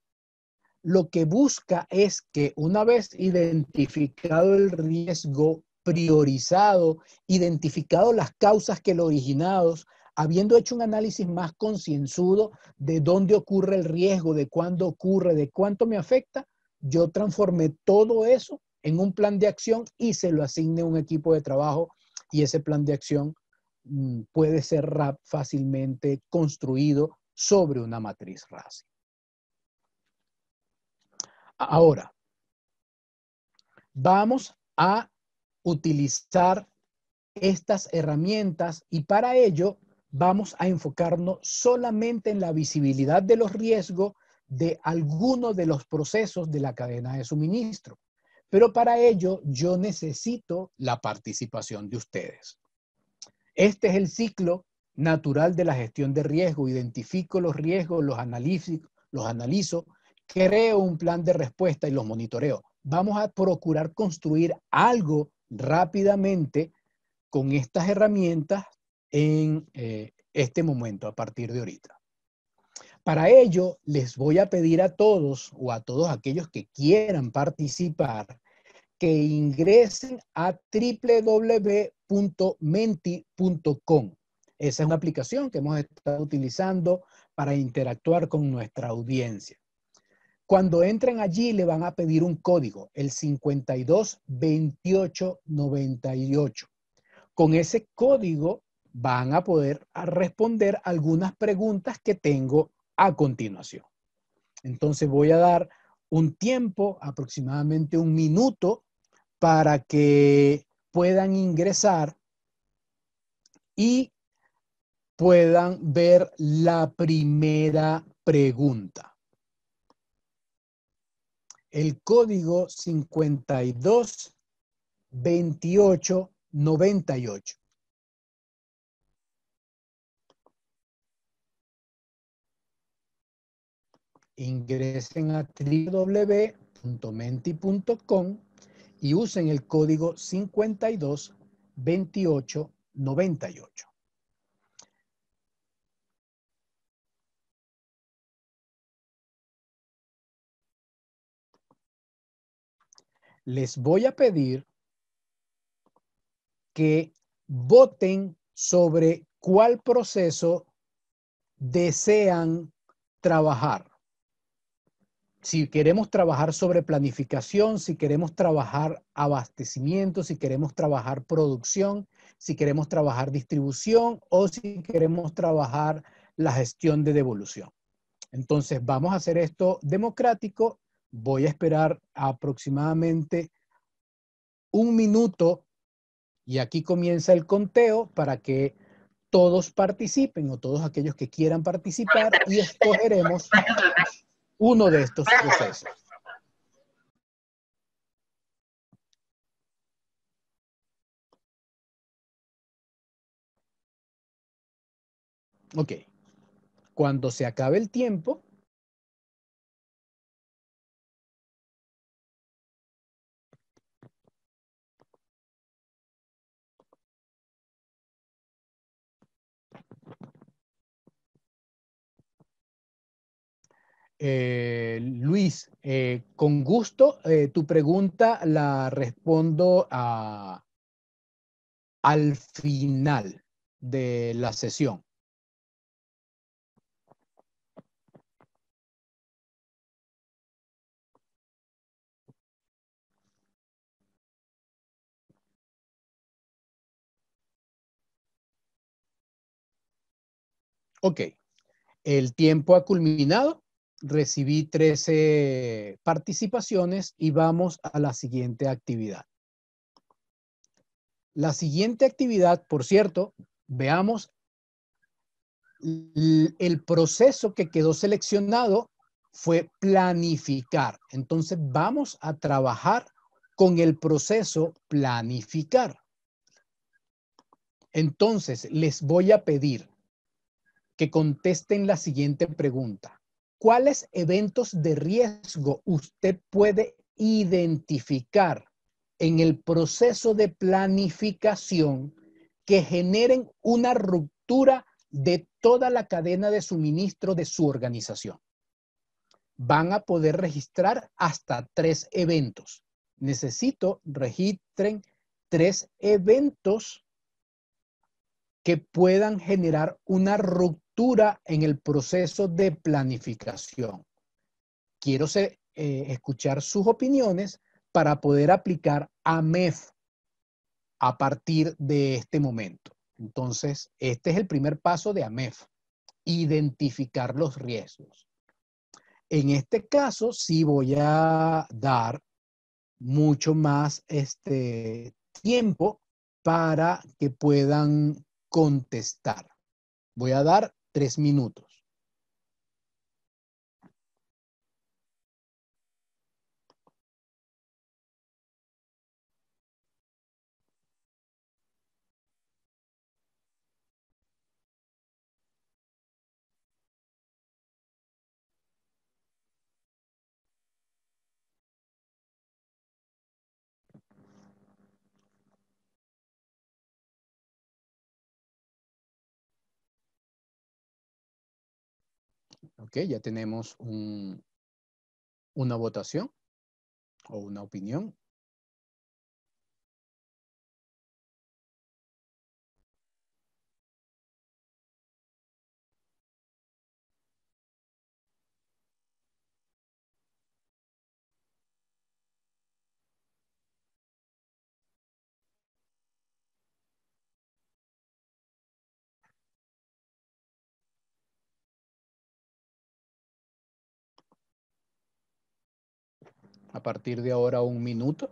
lo que busca es que una vez identificado el riesgo, priorizado, identificado las causas que lo originados, habiendo hecho un análisis más concienzudo de dónde ocurre el riesgo, de cuándo ocurre, de cuánto me afecta, yo transformé todo eso en un plan de acción y se lo asigne a un equipo de trabajo y ese plan de acción Mm, puede ser fácilmente construido sobre una matriz RASI. Ahora, vamos a utilizar estas herramientas y para ello vamos a enfocarnos solamente en la visibilidad de los riesgos de alguno de los procesos de la cadena de suministro. Pero para ello yo necesito la participación de ustedes. Este es el ciclo natural de la gestión de riesgo. Identifico los riesgos, los analizo, creo un plan de respuesta y los monitoreo. Vamos a procurar construir algo rápidamente con estas herramientas en eh, este momento, a partir de ahorita. Para ello, les voy a pedir a todos o a todos aquellos que quieran participar que ingresen a www .menti.com Esa es una aplicación que hemos estado utilizando para interactuar con nuestra audiencia. Cuando entren allí le van a pedir un código, el 522898. Con ese código van a poder responder algunas preguntas que tengo a continuación. Entonces voy a dar un tiempo, aproximadamente un minuto, para que puedan ingresar y puedan ver la primera pregunta. El código 52 28 Ingresen a www.menti.com y usen el código ocho. Les voy a pedir que voten sobre cuál proceso desean trabajar si queremos trabajar sobre planificación, si queremos trabajar abastecimiento, si queremos trabajar producción, si queremos trabajar distribución o si queremos trabajar la gestión de devolución. Entonces, vamos a hacer esto democrático. Voy a esperar aproximadamente un minuto y aquí comienza el conteo para que todos participen o todos aquellos que quieran participar y escogeremos uno de estos procesos. Ok. Cuando se acabe el tiempo, Eh, Luis, eh, con gusto, eh, tu pregunta la respondo al final de la sesión. Ok, el tiempo ha culminado recibí 13 participaciones y vamos a la siguiente actividad. La siguiente actividad, por cierto, veamos el proceso que quedó seleccionado fue planificar. Entonces vamos a trabajar con el proceso planificar. Entonces les voy a pedir que contesten la siguiente pregunta. ¿cuáles eventos de riesgo usted puede identificar en el proceso de planificación que generen una ruptura de toda la cadena de suministro de su organización? Van a poder registrar hasta tres eventos. Necesito registren tres eventos que puedan generar una ruptura en el proceso de planificación. Quiero eh, escuchar sus opiniones para poder aplicar AMEF a partir de este momento. Entonces, este es el primer paso de AMEF, identificar los riesgos. En este caso, sí voy a dar mucho más este, tiempo para que puedan contestar. Voy a dar tres minutos. Ok, ya tenemos una votación o una opinión a partir de ahora un minuto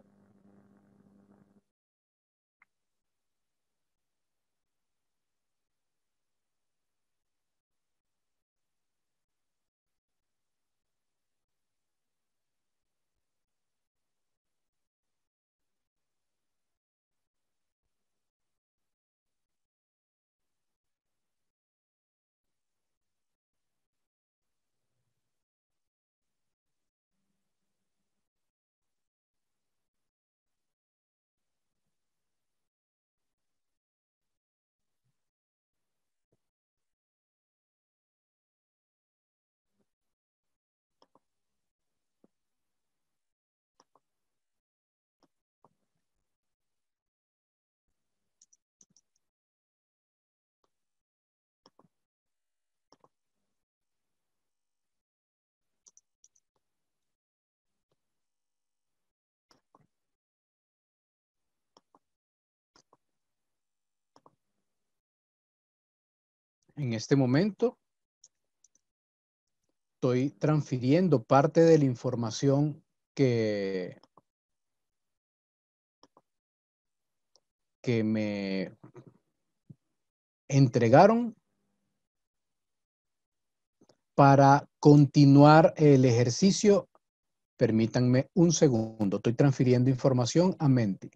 en este momento estoy transfiriendo parte de la información que, que me entregaron para continuar el ejercicio. Permítanme un segundo, estoy transfiriendo información a Menti.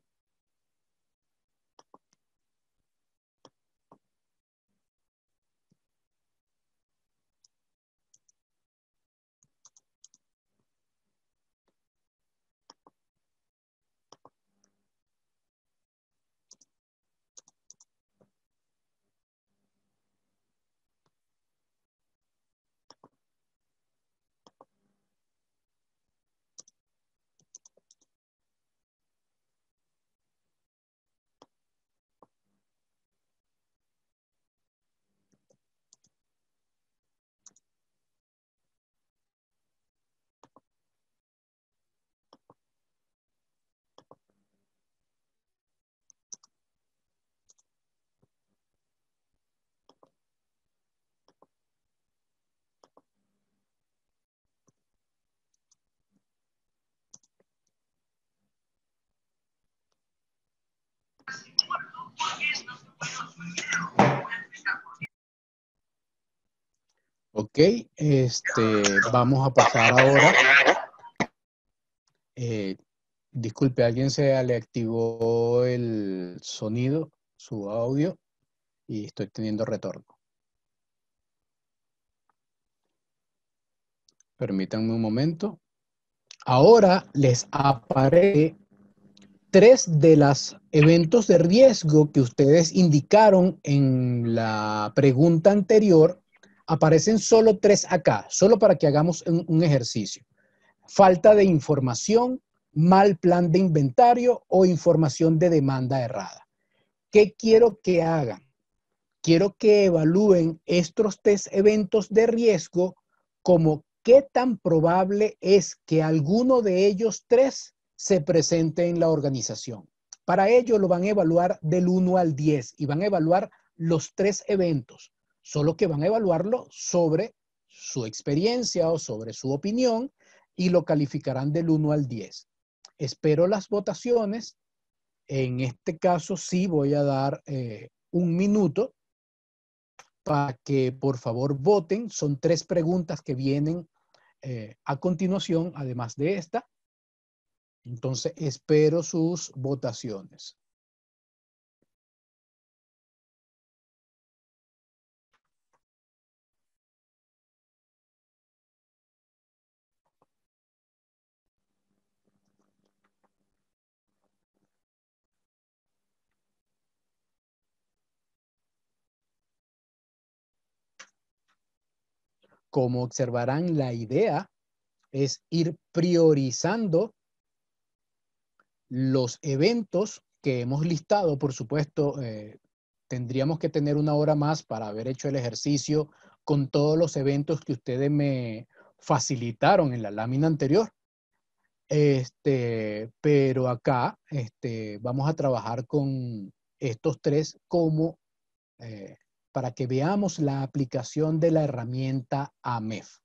Ok, este, vamos a pasar ahora. Eh, disculpe, alguien se le activó el sonido, su audio, y estoy teniendo retorno. Permítanme un momento. Ahora les aparece tres de los eventos de riesgo que ustedes indicaron en la pregunta anterior, aparecen solo tres acá, solo para que hagamos un, ejercicio. Falta de información, mal plan de inventario o información de demanda errada. ¿Qué quiero que hagan? Quiero que evalúen estos tres eventos de riesgo como qué tan probable es que alguno de ellos tres se presente en la organización. Para ello lo van a evaluar del 1 al 10 y van a evaluar los tres eventos, solo que van a evaluarlo sobre su experiencia o sobre su opinión y lo calificarán del 1 al 10. Espero las votaciones. En este caso sí voy a dar eh, un minuto para que por favor voten. Son tres preguntas que vienen eh, a continuación, además de esta. Entonces, espero sus votaciones. Como observarán, la idea es ir priorizando los eventos que hemos listado, por supuesto, eh, tendríamos que tener una hora más para haber hecho el ejercicio con todos los eventos que ustedes me facilitaron en la lámina anterior. Este, pero acá este, vamos a trabajar con estos tres como eh, para que veamos la aplicación de la herramienta AMEF.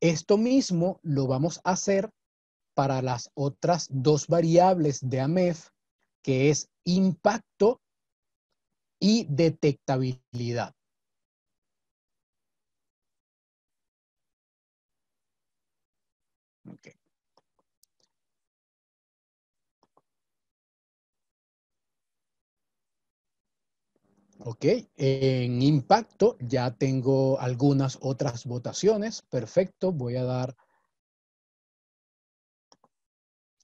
Esto mismo lo vamos a hacer para las otras dos variables de AMEF, que es impacto y detectabilidad. Ok, en impacto ya tengo algunas otras votaciones. Perfecto, voy a dar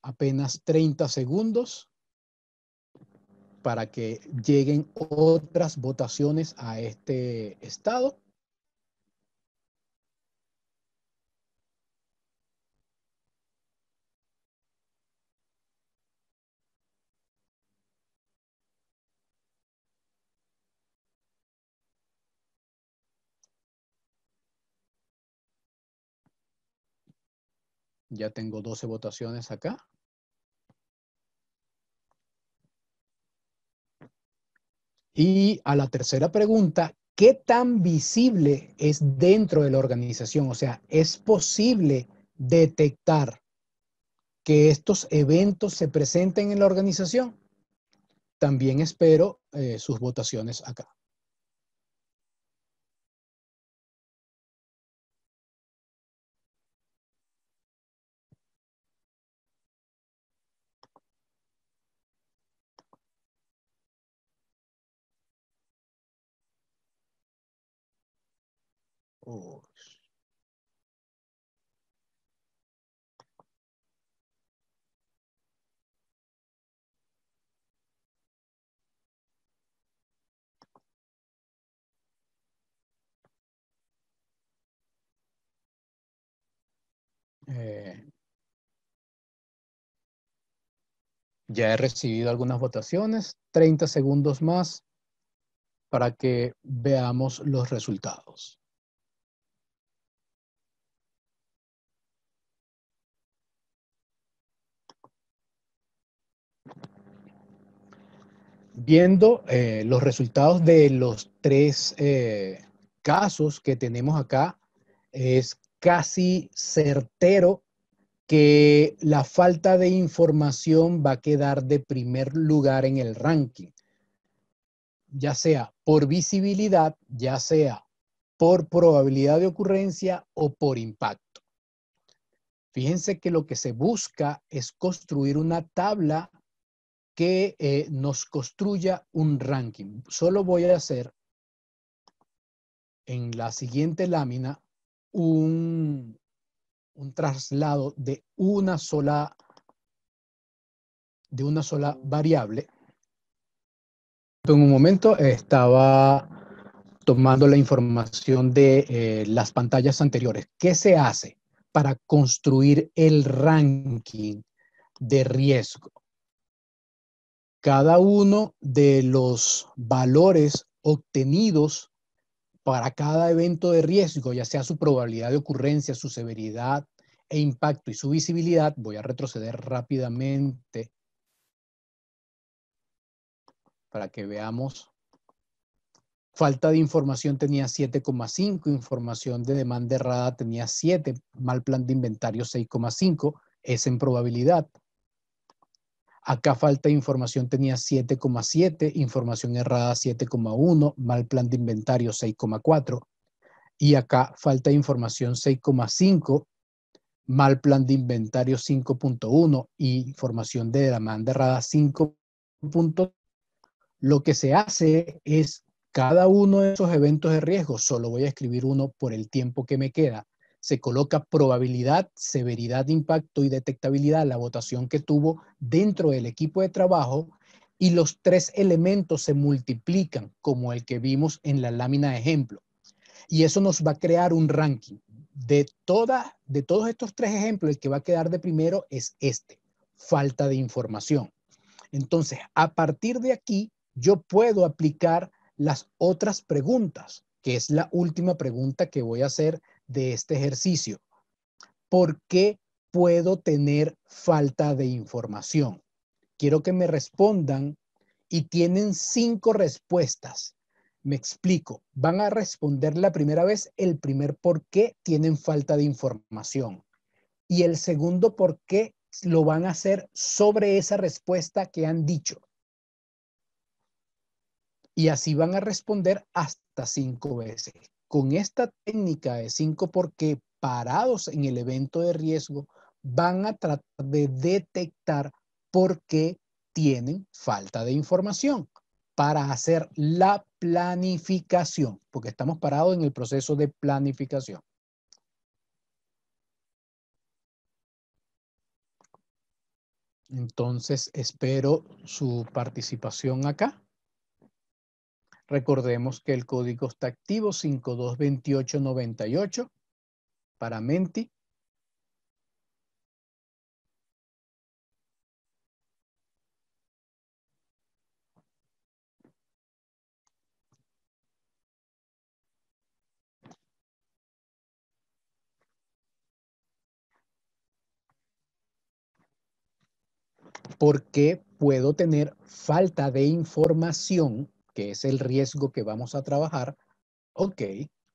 apenas 30 segundos para que lleguen otras votaciones a este estado. Ya tengo 12 votaciones acá. Y a la tercera pregunta, ¿qué tan visible es dentro de la organización? O sea, ¿es posible detectar que estos eventos se presenten en la organización? También espero eh, sus votaciones acá. Eh, ya he recibido algunas votaciones. 30 segundos más para que veamos los resultados. viendo eh, los resultados de los tres eh, casos que tenemos acá, es casi certero que la falta de información va a quedar de primer lugar en el ranking, ya sea por visibilidad, ya sea por probabilidad de ocurrencia o por impacto. Fíjense que lo que se busca es construir una tabla que eh, nos construya un ranking. Solo voy a hacer en la siguiente lámina un, traslado de una sola de una sola variable. En un momento estaba tomando la información de eh, las pantallas anteriores. ¿Qué se hace para construir el ranking de riesgo? cada uno de los valores obtenidos para cada evento de riesgo, ya sea su probabilidad de ocurrencia, su severidad e impacto y su visibilidad, voy a retroceder rápidamente para que veamos. Falta de información tenía 7,5, información de demanda errada tenía 7, mal plan de inventario 6,5, es en probabilidad. Acá falta información tenía 7,7, información errada 7,1, mal plan de inventario 6,4. Y acá falta información 6,5, mal plan de inventario 5.1 y información de demanda errada 5. Lo que se hace es cada uno de esos eventos de riesgo, solo voy a escribir uno por el tiempo que me queda se coloca probabilidad, severidad de impacto y detectabilidad, la votación que tuvo dentro del equipo de trabajo, y los tres elementos se multiplican, como el que vimos en la lámina de ejemplo. Y eso nos va a crear un ranking. De, toda, de todos estos tres ejemplos, el que va a quedar de primero es este, falta de información. Entonces, a partir de aquí, yo puedo aplicar las otras preguntas, que es la última pregunta que voy a hacer de este ejercicio. ¿Por qué puedo tener falta de información? Quiero que me respondan y tienen cinco respuestas. Me explico. Van a responder la primera vez el primer por qué tienen falta de información y el segundo por qué lo van a hacer sobre esa respuesta que han dicho. Y así van a responder hasta cinco veces con esta técnica de por qué parados en el evento de riesgo van a tratar de detectar por qué tienen falta de información para hacer la planificación, porque estamos parados en el proceso de planificación. Entonces, espero su participación acá. Recordemos que el código está activo 522898 para Menti. qué puedo tener falta de información que es el riesgo que vamos a trabajar, ok,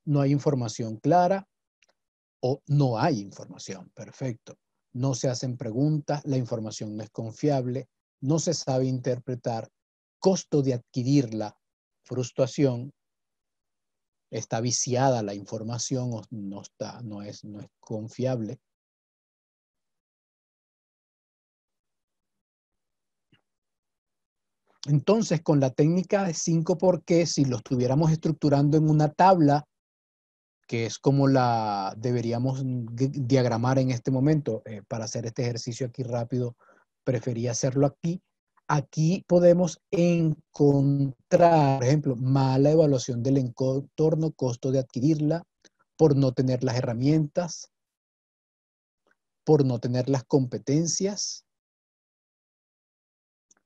no hay información clara o no hay información, perfecto. No se hacen preguntas, la información no es confiable, no se sabe interpretar, costo de adquirirla, frustración, está viciada la información o no, está, no, es, no es confiable. Entonces, con la técnica de 5 por qué, si lo estuviéramos estructurando en una tabla, que es como la deberíamos diagramar en este momento, eh, para hacer este ejercicio aquí rápido, prefería hacerlo aquí. Aquí podemos encontrar, por ejemplo, mala evaluación del entorno, costo de adquirirla, por no tener las herramientas, por no tener las competencias,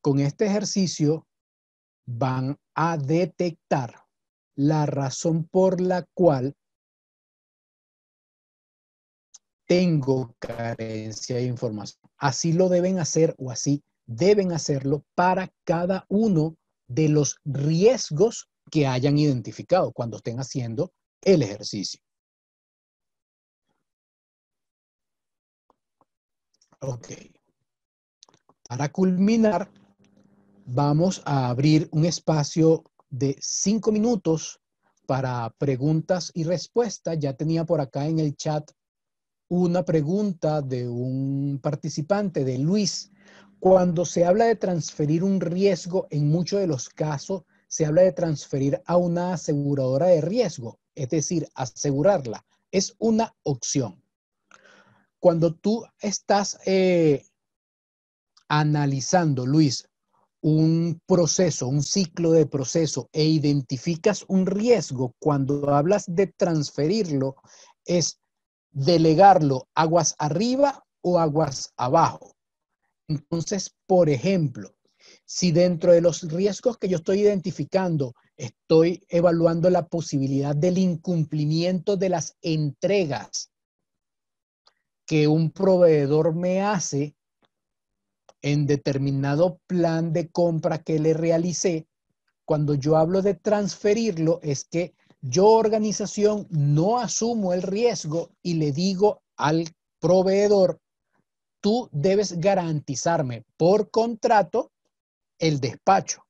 con este ejercicio van a detectar la razón por la cual tengo carencia de información. Así lo deben hacer o así deben hacerlo para cada uno de los riesgos que hayan identificado cuando estén haciendo el ejercicio. Ok. Para culminar, vamos a abrir un espacio de cinco minutos para preguntas y respuestas. Ya tenía por acá en el chat una pregunta de un participante, de Luis. Cuando se habla de transferir un riesgo, en muchos de los casos se habla de transferir a una aseguradora de riesgo, es decir, asegurarla. Es una opción. Cuando tú estás eh, analizando, Luis, un proceso, un ciclo de proceso e identificas un riesgo cuando hablas de transferirlo, es delegarlo aguas arriba o aguas abajo. Entonces, por ejemplo, si dentro de los riesgos que yo estoy identificando, estoy evaluando la posibilidad del incumplimiento de las entregas que un proveedor me hace en determinado plan de compra que le realicé, cuando yo hablo de transferirlo, es que yo organización no asumo el riesgo y le digo al proveedor, tú debes garantizarme por contrato el despacho.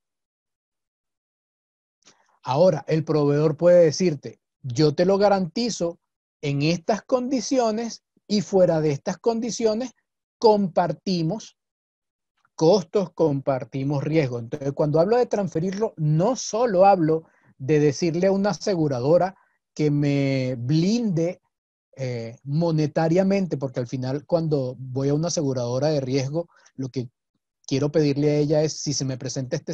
Ahora, el proveedor puede decirte, yo te lo garantizo en estas condiciones y fuera de estas condiciones compartimos costos, compartimos riesgo. Entonces, cuando hablo de transferirlo, no solo hablo de decirle a una aseguradora que me blinde eh, monetariamente, porque al final cuando voy a una aseguradora de riesgo, lo que quiero pedirle a ella es, si se me presenta este,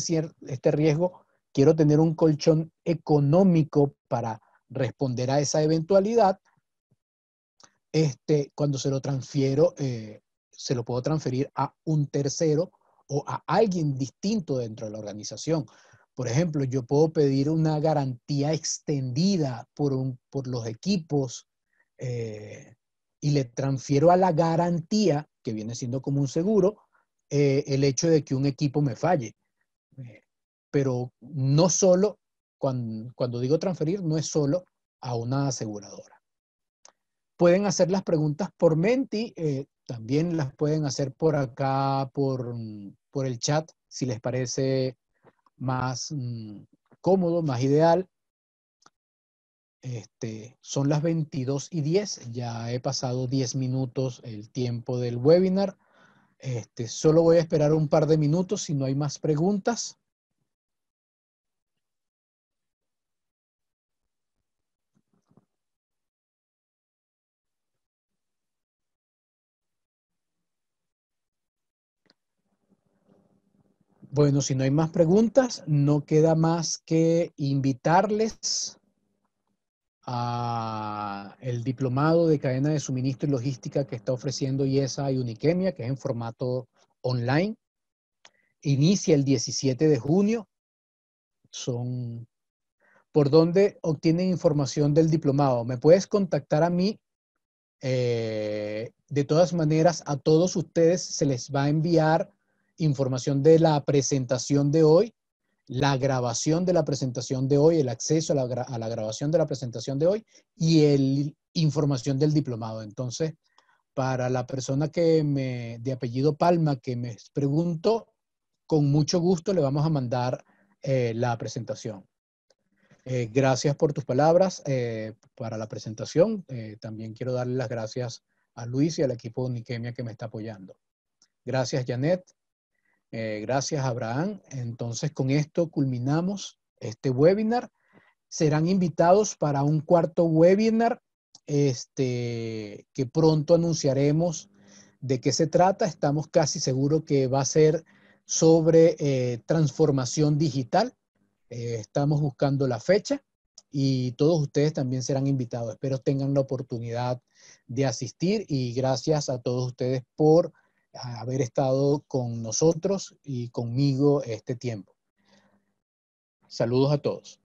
este riesgo, quiero tener un colchón económico para responder a esa eventualidad. Este, cuando se lo transfiero eh, se lo puedo transferir a un tercero o a alguien distinto dentro de la organización. Por ejemplo, yo puedo pedir una garantía extendida por, por los equipos eh, y le transfiero a la garantía, que viene siendo como un seguro, eh, el hecho de que un equipo me falle. Eh, pero no solo, cuando, digo transferir, no es solo a una aseguradora pueden hacer las preguntas por Menti. También las pueden hacer por acá, por, mm, por el chat, si les parece más mm, cómodo, más ideal. Este, son las 22 y 10, ya he pasado 10 minutos el tiempo del webinar. Este, solo voy a esperar un par de minutos si no hay más preguntas. Bueno, si no hay más preguntas, no queda más que invitarles a el diplomado de cadena de suministro y logística que está ofreciendo IESA y Uniquemia, que es en formato online. Inicia el 17 de junio. Son por dónde obtienen información del diplomado. Me puedes contactar a mí. Eh, de todas maneras, a todos ustedes se les va a enviar información de la presentación de hoy, la grabación de la presentación de hoy, el acceso a la, grabación de la presentación de hoy y el, información del diplomado. Entonces, para la persona que me, de apellido Palma que me preguntó, con mucho gusto le vamos a mandar eh, la presentación. Eh, gracias por tus palabras eh, para la presentación. también quiero darle las gracias a Luis y al equipo de Niquemia que me está apoyando. Gracias, Janet. Eh, gracias, Abraham. Entonces, con esto culminamos este webinar. Serán invitados para un cuarto webinar este, que pronto anunciaremos de qué se trata. Estamos casi seguros que va a ser sobre eh, transformación digital. Eh, estamos buscando la fecha y todos ustedes también serán invitados. Espero tengan la oportunidad de asistir y gracias a todos ustedes por haber estado con nosotros y conmigo este tiempo. Saludos a todos.